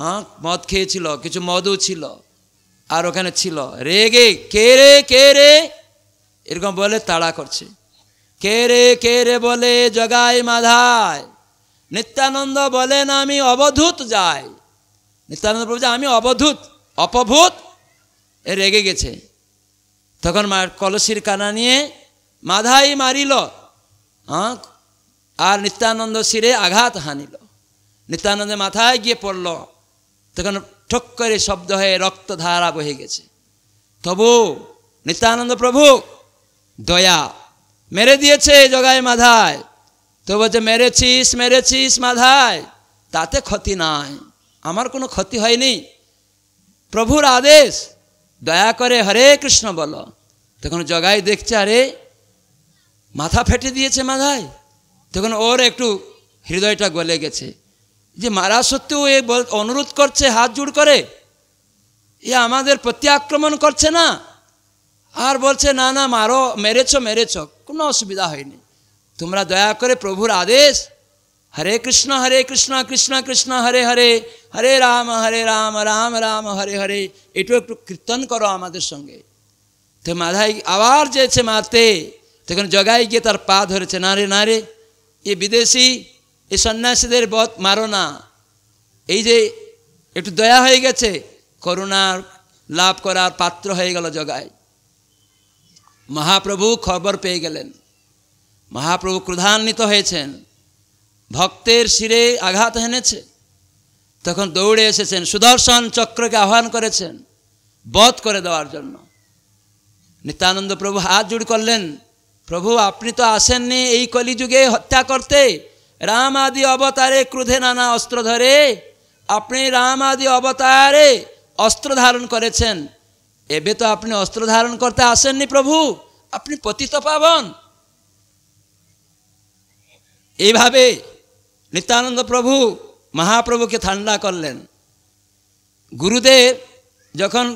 হ্যাঁ মদ খেয়েছিল কিছু মদও ছিল আর ওখানে ছিল রেগে কে রে কে রে এরকম বলে তাড়া করছে কে রে কে রে বলে জগায় মাধায় নিত্যানন্দ বলেন আমি অবধূত যাই নিত্যানন্দ বলছে আমি অবধূত অপভূত রেগে গেছে তখন মা কলসির কানা নিয়ে মাধাই মারিল আর নিত্যানন্দ শিরে আঘাত হানিল নিত্যানন্দে মাথায় গিয়ে পড়ল তখন ঠক করে শব্দ হয়ে রক্ত ধারা বহে গেছে তবু নিত্যানন্দ প্রভু দয়া মেরে দিয়েছে জগায় মাধায় তবু বলছে মেরেছিস মেরেছিস মাধায় তাতে ক্ষতি নাই আমার কোনো ক্ষতি হয়নি প্রভুর আদেশ দয়া করে হরে কৃষ্ণ বলো তখন জগাই দেখছে আরে মাথা ফেটে দিয়েছে মাথায় তখন ওর একটু হৃদয়টা গলে গেছে যে মারা সত্ত্বেও এ অনুরোধ করছে হাত জুড় করে এ আমাদের প্রতি আক্রমণ করছে না আর বলছে না না মারো মেরেছ মেরেছ কোনো অসুবিধা হয়নি তোমরা দয়া করে প্রভুর আদেশ হরে কৃষ্ণ হরে কৃষ্ণ কৃষ্ণ কৃষ্ণ হরে হরে হরে রাম হরে রাম রাম রাম হরে হরে এটু একটু কীর্তন করো আমাদের সঙ্গে তো মাধাই আবার যেছে মারতে তখন জগায় গিয়ে তার পা ধরেছে নারে নারে এ বিদেশি এ সন্ন্যাসীদের বধ মারো না এই যে একটু দয়া হয়ে গেছে করুণার লাভ করার পাত্র হয়ে গেল জগায় মহাপ্রভু খবর পেয়ে গেলেন মহাপ্রভু ক্রধান্বিত হয়েছেন ভক্তের শিরে আঘাত হেনেছে তখন দৌড়ে এসেছেন সুদর্শন চক্রকে আহ্বান করেছেন বধ করে দেওয়ার জন্য নিত্যানন্দ প্রভু হাত জুড় করলেন প্রভু আপনি তো আসেননি এই কলিযুগে হত্যা করতে রাম আদি অবতারে ক্রোধে নানা অস্ত্র ধরে আপনি রাম আদি অবতারে অস্ত্র ধারণ করেছেন এবে তো আপনি অস্ত্র ধারণ করতে আসেননি প্রভু আপনি পতিত পাবন এইভাবে নিত্যানন্দ প্রভু মহাপ্রভুকে ঠান্ডা করলেন গুরুদেব যখন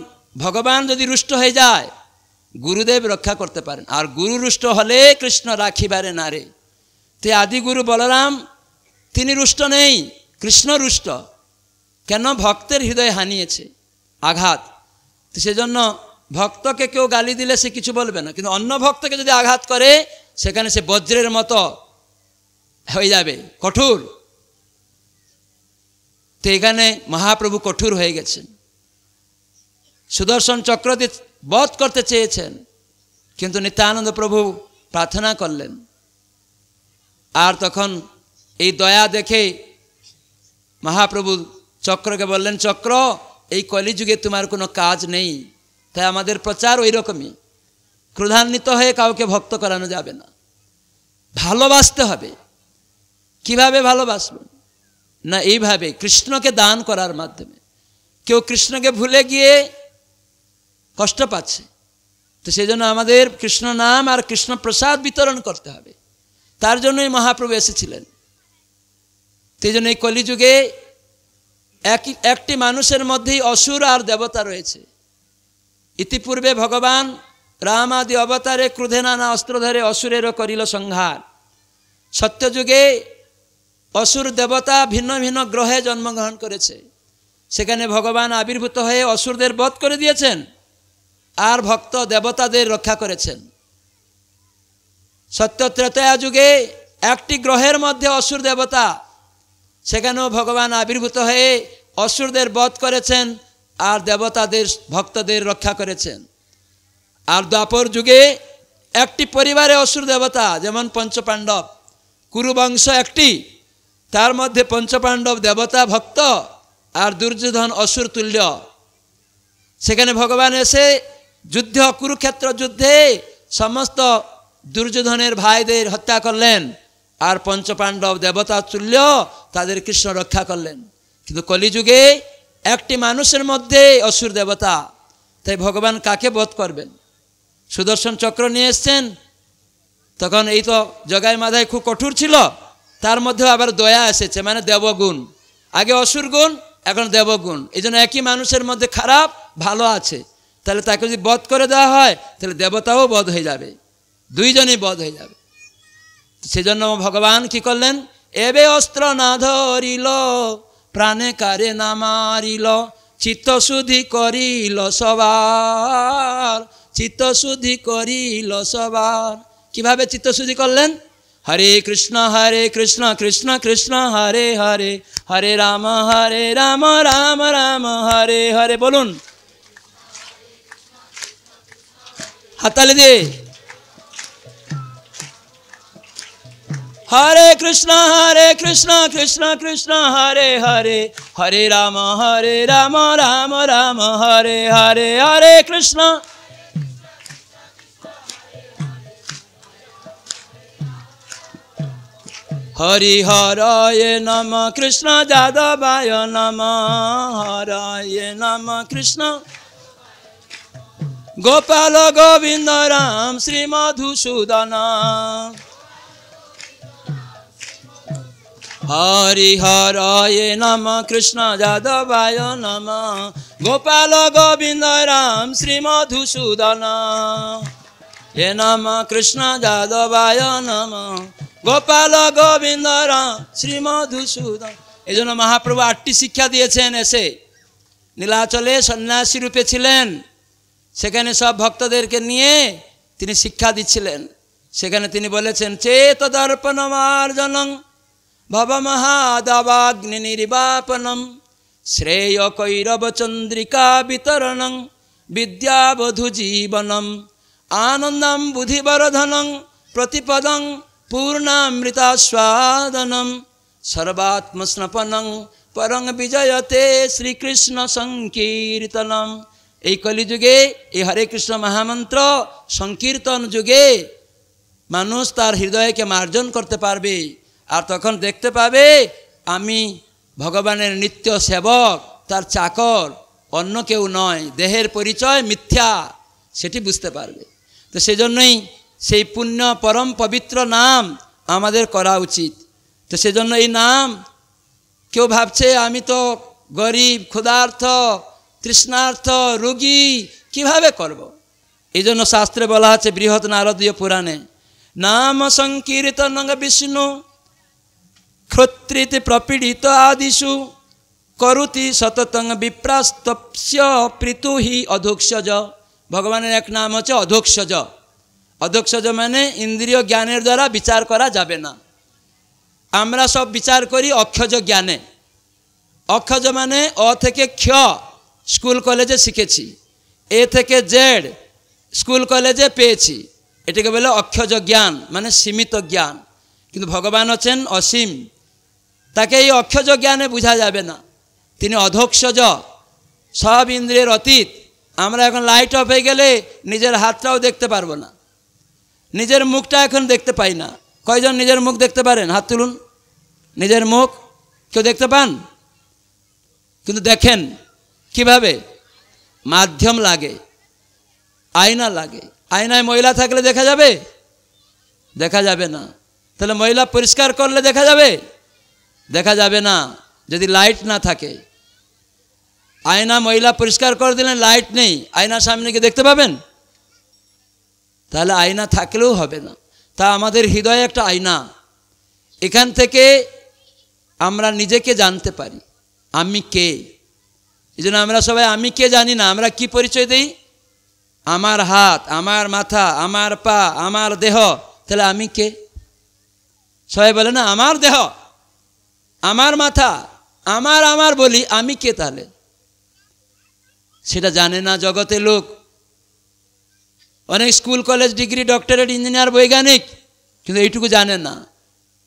ভগবান যদি রুষ্ট হয়ে যায় গুরুদেব রক্ষা করতে পারেন আর গুরু রুষ্ট হলে কৃষ্ণ রাখিবারে নারে তে আদিগুরু বলরাম তিনি রুষ্ট নেই কৃষ্ণ রুষ্ট কেন ভক্তের হৃদয় হানিয়েছে আঘাত সেজন্য ভক্তকে কেউ গালি দিলে সে কিছু বলবে না কিন্তু অন্য ভক্তকে যদি আঘাত করে সেখানে সে বজ্রের মতো হয়ে যাবে কঠোর তো এখানে মহাপ্রভু কঠোর হয়ে গেছেন সুদর্শন চক্রতে বধ করতে চেয়েছেন কিন্তু নিত্যানন্দ প্রভু প্রার্থনা করলেন আর তখন এই দয়া দেখে মহাপ্রভু চক্রকে বললেন চক্র এই কলিযুগে তোমার কোনো কাজ নেই তাই আমাদের প্রচার ওই রকমই ক্রোধান্বিত হয়ে কাউকে ভক্ত করানো যাবে না ভালোবাসতে হবে কিভাবে ভালোবাসবে না এইভাবে কৃষ্ণকে দান করার মাধ্যমে কেউ কৃষ্ণকে ভুলে গিয়ে কষ্ট পাচ্ছে তো সেই জন্য আমাদের কৃষ্ণ নাম আর কৃষ্ণ প্রসাদ বিতরণ করতে হবে তার জন্যই মহাপ্রভু এসেছিলেন সেই জন্য এই কলিযুগে একই একটি মানুষের মধ্যেই অসুর আর দেবতা রয়েছে ইতিপূর্বে ভগবান রাম আদি অবতারে ক্রোধে নানা অস্ত্র ধরে অসুরেরও করিল সংহার সত্যযুগে অসুর দেবতা ভিন্ন ভিন্ন গ্রহে জন্মগ্রহণ করেছে সেখানে ভগবান আবির্ভূত হয়ে অসুরদের বধ করে দিয়েছেন আর ভক্ত দেবতাদের রক্ষা করেছেন সত্য ত্রেতয়া যুগে একটি গ্রহের মধ্যে অসুর দেবতা সেখানেও ভগবান আবির্ভূত হয়ে অসুরদের বধ করেছেন আর দেবতাদের ভক্তদের রক্ষা করেছেন আর দ্বাপর যুগে একটি পরিবারে অসুর দেবতা যেমন পঞ্চপাণ্ডব কুরুবংশ একটি তার মধ্যে পঞ্চপাণ্ডব দেবতা ভক্ত আর দুর্যোধন অসুর তুল্য সেখানে ভগবান এসে যুদ্ধ কুরুক্ষেত্র যুদ্ধে সমস্ত দুর্যোধনের ভাইদের হত্যা করলেন আর পঞ্চপাণ্ডব দেবতা তুল্য তাদের কৃষ্ণ রক্ষা করলেন কিন্তু কলিযুগে একটি মানুষের মধ্যে অসুর দেবতা তাই ভগবান কাকে বোধ করবেন সুদর্শন চক্র নিয়ে এসছেন তখন এই তো জগায় মাধায় খুব কঠোর ছিল তার মধ্যেও আবার দয়া এসেছে মানে দেবগুণ আগে অসুর গুণ এখন দেবগুণ এই জন্য একই মানুষের মধ্যে খারাপ ভালো আছে তাহলে তাকে যদি বধ করে দেওয়া হয় তাহলে দেবতাও বধ হয়ে যাবে দুইজনেই বধ হয়ে যাবে সেজন্য ভগবান কি করলেন এবে অস্ত্র না ধরিল প্রাণে কারে না মারিল চিত্তশুদ্ধি করিল সবার চিত্তশুদ্ধি করিল সবার কিভাবে চিত্তশুদ্ধি করলেন হরে কৃষ্ণ হরে কৃষ্ণ কৃষ্ণ কৃষ্ণ হরে হরে হরে রাম হরে রাম রাম রাম হরে হরে বলুন हाथ ಹತ್ತಲಿದೆ हरे कृष्णा हरे कृष्णा कृष्णा कृष्णा हरे हरे हरे राम हरे राम राम राम हरे हरे हरे कृष्णा हरिहराय नम कृष्ण जादवाय नम हराय नम कृष्ण গোপাল গোবিন্দ রাম শ্রী মধুসূদন হরিহরয়ে নম কৃষ্ণ যাদবায় নম গোপাল গোবিন্দ রাম শ্রী মধুসূদন হে নম কৃষ্ণ যাদবায় নম গোপাল গোবিন্দ রাম শ্রী মধুসূদন এই জন্য মহাপ্রভু আটটি শিক্ষা দিয়েছেন এসে নীলাচলে সন্ন্যাসী রূপে ছিলেন সেখানে সব ভক্তদেরকে নিয়ে তিনি শিক্ষা দিচ্ছিলেন সেখানে তিনি বলেছেন চেতদর্পণমার্জনং ভবমহাদাবাগ্নি নির্বাপনম শ্রেয় চন্দ্রিকা বিতরণং বিদ্যাবধু জীবনম আনন্দম বুধিবরধনং প্রতিপদং পূর্ণামৃতাস্বাদনম সর্বাত্মস্নপনং পরং বিজয়তে শ্রীকৃষ্ণ সংকীর্তনম এই কলিযুগে এই হরে কৃষ্ণ মহামন্ত্র সংকীর্তন যুগে মানুষ তার হৃদয়কে মার্জন করতে পারবে আর তখন দেখতে পাবে আমি ভগবানের নিত্য সেবক তার চাকর অন্য কেউ নয় দেহের পরিচয় মিথ্যা সেটি বুঝতে পারবে তো সেজন্যই সেই পুণ্য পরম পবিত্র নাম আমাদের করা উচিত তো সেজন্য এই নাম কেউ ভাবছে আমি তো গরিব ক্ষুধার্থ তৃষ্ণার্থ রোগী কিভাবে করব। এই জন্য শাস্ত্রে বলা আছে বৃহৎ নারদীয় পুরাণে নাম নঙ্গ বিষ্ণু ক্ষত্রিত প্রপীড়িত আদিষু করুতি সততং বিপ্রাস্তপ্য পৃতুহি অধোক্ষজ ভগবানের এক নাম হচ্ছে অধোক্ষজ অধোক্ষজ মানে ইন্দ্রিয় জ্ঞানের দ্বারা বিচার করা যাবে না আমরা সব বিচার করি অক্ষজ জ্ঞানে অক্ষজ মানে অ থেকে ক্ষ স্কুল কলেজে শিখেছি এ থেকে জেড স্কুল কলেজে পেয়েছি এটাকে বলে অক্ষজ জ্ঞান মানে সীমিত জ্ঞান কিন্তু ভগবান হচ্ছেন অসীম তাকে এই অক্ষজ জ্ঞানে বোঝা যাবে না তিনি অধক্ষজ সব ইন্দ্রিয়ের অতীত আমরা এখন লাইট অফ হয়ে গেলে নিজের হাতটাও দেখতে পারবো না নিজের মুখটা এখন দেখতে পাই না কয়জন নিজের মুখ দেখতে পারেন হাত তুলুন নিজের মুখ কেউ দেখতে পান কিন্তু দেখেন কিভাবে মাধ্যম লাগে আয়না লাগে আয়নায় মহিলা থাকলে দেখা যাবে দেখা যাবে না তাহলে মহিলা পরিষ্কার করলে দেখা যাবে দেখা যাবে না যদি লাইট না থাকে আয়না মহিলা পরিষ্কার করে দিলেন লাইট নেই আয়নার সামনে কি দেখতে পাবেন তাহলে আয়না থাকলেও হবে না তা আমাদের হৃদয়ে একটা আয়না এখান থেকে আমরা নিজেকে জানতে পারি আমি কে এই জন্য আমরা সবাই আমি কে জানি না আমরা কি পরিচয় দিই আমার হাত আমার মাথা আমার পা আমার দেহ তাহলে আমি কে সবাই বলে না আমার দেহ আমার মাথা আমার আমার বলি আমি কে তাহলে সেটা জানে না জগতে লোক অনেক school college degree doctorate engineer বৈজ্ঞানিক কিন্তু এইটুকু জানে না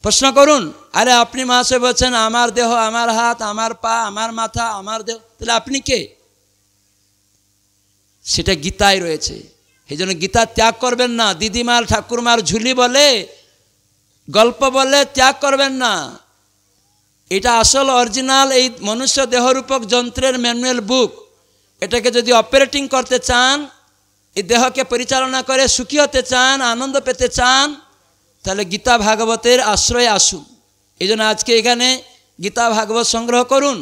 প্রশ্ন করুন আরে আপনি মাসে বলছেন আমার দেহ আমার হাত আমার পা আমার মাথা আমার দেহ তাহলে আপনি কে সেটা গীতায় রয়েছে এই জন্য গীতা ত্যাগ করবেন না দিদিমার ঠাকুরমার ঝুলি বলে গল্প বলে ত্যাগ করবেন না এটা আসল অরিজিনাল এই মনুষ্য দেহরূপক যন্ত্রের ম্যানুয়াল বুক এটাকে যদি অপারেটিং করতে চান এই দেহকে পরিচালনা করে সুখী হতে চান আনন্দ পেতে চান তাহলে গীতা ভাগবতের আশ্রয়ে আসুন এই আজকে এখানে গীতা ভাগবত সংগ্রহ করুন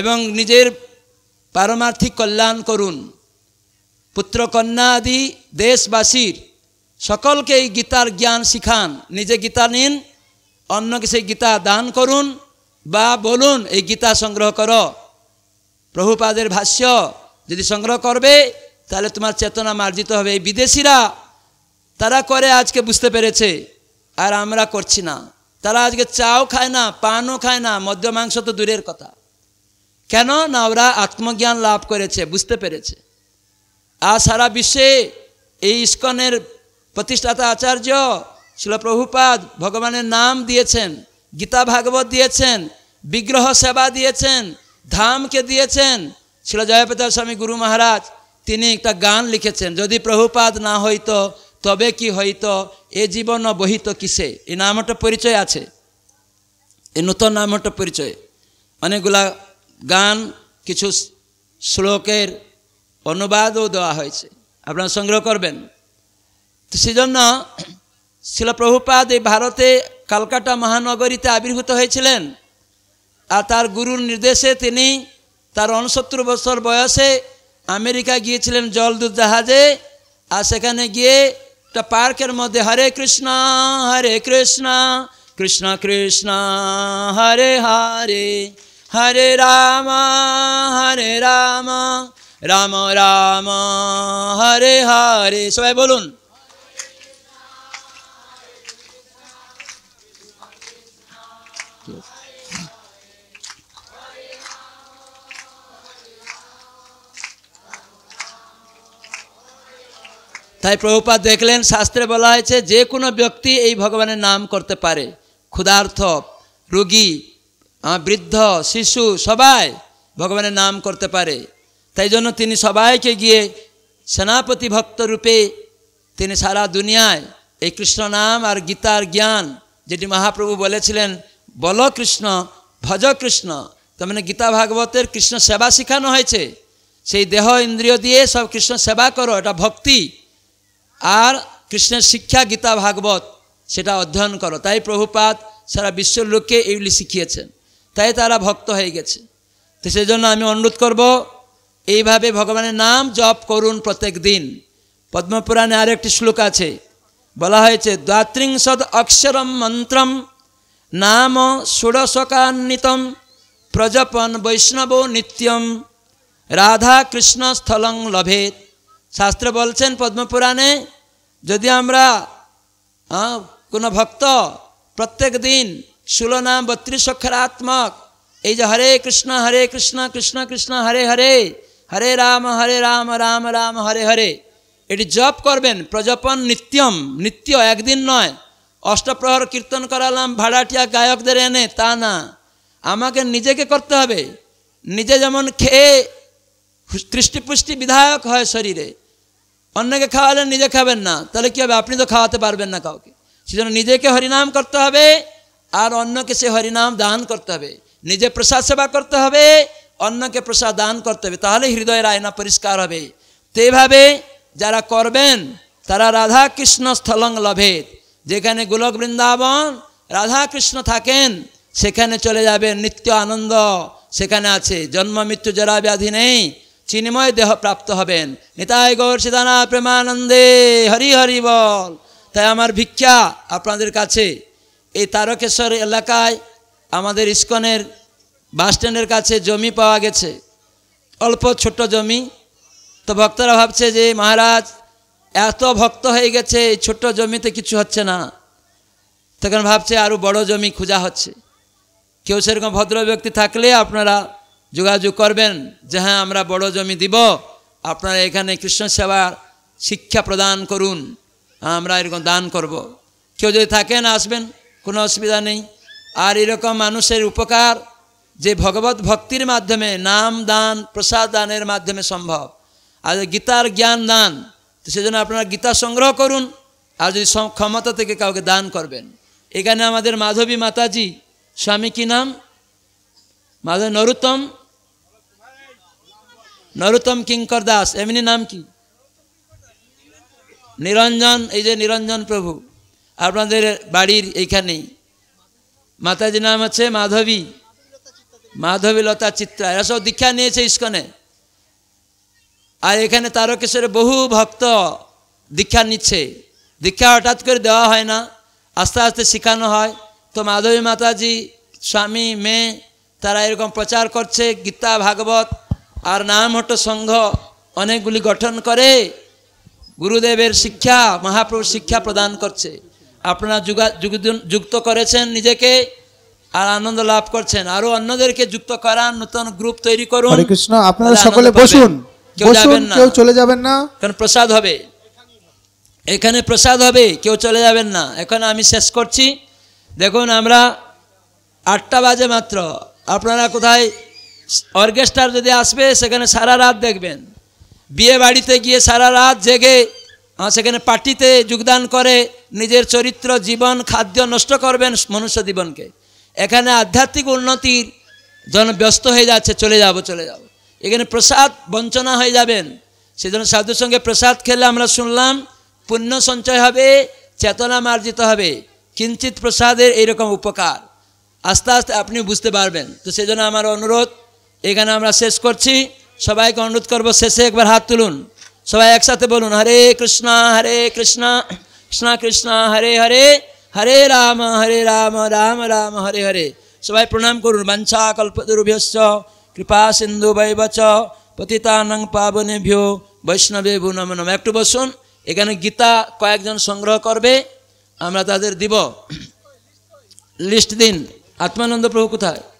এবং নিজের পারমার্থিক কল্যাণ করুন পুত্র কন্যা আদি দেশবাসীর সকলকে এই গীতার জ্ঞান শিখান নিজে গীতা নিন অন্যকে সেই গীতা দান করুন বা বলুন এই গীতা সংগ্রহ কর প্রভুপাদের ভাষ্য যদি সংগ্রহ করবে তাহলে তোমার চেতনা মার্জিত হবে এই বিদেশিরা তারা করে আজকে বুঝতে পেরেছে আর আমরা করছি না তারা আজকে চাও খায় না পানও খায় না মদ্য মাংস তো দূরের কথা কেন না ওরা আত্মজ্ঞান লাভ করেছে বুঝতে পেরেছে আর সারা বিশ্বে এই ইস্কনের প্রতিষ্ঠাতা আচার্য শিল প্রভুপাদ ভগবানের নাম দিয়েছেন গীতা ভাগবত দিয়েছেন বিগ্রহ সেবা দিয়েছেন ধামকে দিয়েছেন শিল জয়প্রতাপ স্বামী গুরু মহারাজ তিনি একটা গান লিখেছেন যদি প্রভুপাদ না হইতো তবে কি হয়তো এ জীবন বহিত কিসে এ নামটা পরিচয় আছে এ নূতন নামটা পরিচয় অনেকগুলা গান কিছু শ্লোকের অনুবাদও দেওয়া হয়েছে আপনারা সংগ্রহ করবেন তো সেজন্য শিলপ্রভুপাদ এই ভারতে কালকাটা মহানগরীতে আবির্ভূত হয়েছিলেন আর তার গুরুর নির্দেশে তিনি তার উনসত্তর বছর বয়সে আমেরিকা গিয়েছিলেন জলদূত জাহাজে আর সেখানে গিয়ে तो पार्कर मध्य हरे कृष्णा हरे कृष्णा कृष्णा कृष्णा हरे हरे हरे रामा हरे रामा राम राम हरे हरे सबाई बोलून তাই প্রভুপাত দেখলেন শাস্ত্রে বলা হয়েছে যে কোনো ব্যক্তি এই ভগবানের নাম করতে পারে ক্ষুধার্থ রুগী বৃদ্ধ শিশু সবাই ভগবানের নাম করতে পারে তাই জন্য তিনি সবাইকে গিয়ে সেনাপতি ভক্ত রূপে তিনি সারা দুনিয়ায় এই কৃষ্ণ নাম আর গীতার জ্ঞান যেটি মহাপ্রভু বলেছিলেন বল কৃষ্ণ ভজ কৃষ্ণ তার মানে গীতা ভাগবতের কৃষ্ণ সেবা শেখানো হয়েছে সেই দেহ ইন্দ্রিয় দিয়ে সব কৃষ্ণ সেবা করো এটা ভক্তি আর কৃষ্ণের শিক্ষা গীতা ভাগবত সেটা অধ্যয়ন করো তাই প্রভুপাত সারা বিশ্বের লোককে এইগুলি শিখিয়েছেন তাই তারা ভক্ত হয়ে গেছে তো সেই জন্য আমি অনুরোধ করব এইভাবে ভগবানের নাম জপ করুন প্রত্যেক দিন পদ্মপুরাণে আরেকটি শ্লোক আছে বলা হয়েছে দ্বাত্রিংশদ অক্ষরম মন্ত্রম নাম ষোড়শকান্বিতম প্রজপন বৈষ্ণব নিত্যম রাধা কৃষ্ণ স্থলং লভেত শাস্ত্র বলছেন পদ্মপুরাণে যদি আমরা কোনো ভক্ত প্রত্যেক দিন ষোলো নাম বত্রিশ অক্ষরাত্মক এই যে হরে কৃষ্ণ হরে কৃষ্ণ কৃষ্ণ কৃষ্ণ হরে হরে হরে রাম হরে রাম রাম রাম হরে হরে এটি জপ করবেন প্রজপন নিত্যম নিত্য একদিন নয় অষ্টপ্রহর কীর্তন করালাম ভাড়াটিয়া গায়কদের এনে তা না আমাকে নিজেকে করতে হবে নিজে যেমন খেয়ে পুষ্টি বিধায়ক হয় শরীরে অন্যকে খাওয়ালেন নিজে খাবেন না তাহলে কী হবে আপনি তো খাওয়াতে পারবেন না কাউকে সেজন্য নিজেকে হরিনাম করতে হবে আর অন্যকে সে হরিনাম দান করতে হবে নিজে প্রসাদ সেবা করতে হবে অন্যকে প্রসাদ দান করতে হবে তাহলে হৃদয়ের আয়না পরিষ্কার হবে তো যারা করবেন তারা রাধা কৃষ্ণ স্থলং লভেদ যেখানে গোলক বৃন্দাবন রাধা কৃষ্ণ থাকেন সেখানে চলে যাবেন নিত্য আনন্দ সেখানে আছে জন্ম মৃত্যু জরা ব্যাধি নেই চিন্ময় দেহ প্রাপ্ত হবেন নিতাই গৌর সিদানা প্রেমানন্দে হরি হরি বল তাই আমার ভিক্ষা আপনাদের কাছে এই তারকেশ্বর এলাকায় আমাদের ইস্কনের বাসস্ট্যান্ডের কাছে জমি পাওয়া গেছে অল্প ছোট জমি তো ভক্তরা ভাবছে যে মহারাজ এত ভক্ত হয়ে গেছে এই ছোট্ট জমিতে কিছু হচ্ছে না তখন ভাবছে আরও বড় জমি খোঁজা হচ্ছে কেউ সেরকম ভদ্র ব্যক্তি থাকলে আপনারা যোগাযোগ করবেন যে হ্যাঁ আমরা বড় জমি দিব আপনারা এখানে কৃষ্ণ সেবার শিক্ষা প্রদান করুন আমরা এরকম দান করব। কেউ যদি থাকেন আসবেন কোনো অসুবিধা নেই আর এরকম মানুষের উপকার যে ভগবত ভক্তির মাধ্যমে নাম দান প্রসাদ দানের মাধ্যমে সম্ভব আর গীতার জ্ঞান দান তো সেজন্য আপনারা গীতা সংগ্রহ করুন আর যদি ক্ষমতা থেকে কাউকে দান করবেন এখানে আমাদের মাধবী মাতাজি স্বামী কি নাম মাধব নরোত্তম নরোত্তম কিঙ্কর দাস এমনি নাম কি নিরঞ্জন এই যে নিরঞ্জন প্রভু আপনাদের বাড়ির এইখানেই মাতাজির নাম আছে মাধবী মাধবী লতা চিত্রা এরা সব দীক্ষা নিয়েছে ইস্কনে আর এখানে তারকেশ্বরে বহু ভক্ত দীক্ষা নিচ্ছে দীক্ষা হঠাৎ করে দেওয়া হয় না আস্তে আস্তে শেখানো হয় তো মাধবী মাতাজি স্বামী মেয়ে তারা এরকম প্রচার করছে গীতা ভাগবত আর হট সংঘ অনেকগুলি গঠন করে গুরুদেবের শিক্ষা মহাপ্রভুর শিক্ষা প্রদান করছে আপনারা যুক্ত করেছেন নিজেকে আর আনন্দ লাভ করছেন আরো অন্যদেরকে যুক্ত করান নতুন গ্রুপ তৈরি করুন হরে কৃষ্ণ আপনারা সকলে বসুন কেউ যাবেন না কেউ চলে যাবেন না কারণ প্রসাদ হবে এখানে প্রসাদ হবে কেউ চলে যাবেন না এখন আমি শেষ করছি দেখুন আমরা আটটা বাজে মাত্র আপনারা কোথায় অর্কেস্ট্রার যদি আসবে সেখানে সারা রাত দেখবেন বিয়ে বাড়িতে গিয়ে সারা রাত জেগে সেখানে পার্টিতে যোগদান করে নিজের চরিত্র জীবন খাদ্য নষ্ট করবেন মনুষ্য জীবনকে এখানে আধ্যাত্মিক উন্নতির জন ব্যস্ত হয়ে যাচ্ছে চলে যাব চলে যাব এখানে প্রসাদ বঞ্চনা হয়ে যাবেন সেজন্য সাধুর সঙ্গে প্রসাদ খেলে আমরা শুনলাম পুণ্য সঞ্চয় হবে চেতনা মার্জিত হবে কিঞ্চিত প্রসাদের এইরকম উপকার আস্তে আস্তে আপনি বুঝতে পারবেন তো সেজন্য আমার অনুরোধ এখানে আমরা শেষ করছি সবাইকে অনুরোধ করবো শেষে একবার হাত তুলুন সবাই একসাথে বলুন হরে কৃষ্ণা হরে কৃষ্ণা কৃষ্ণা কৃষ্ণা হরে হরে হরে রাম হরে রাম রাম রাম হরে হরে সবাই প্রণাম করুন বাঞ্ছা কল্পতরুভ্যশ্চ কৃপা সিন্ধু বৈবচ পতিতানং পাবনেভ্যো বৈষ্ণবে নম নম একটু বসুন এখানে গীতা কয়েকজন সংগ্রহ করবে আমরা তাদের দিব লিস্ট দিন আত্মানন্দ প্রভু কোথায়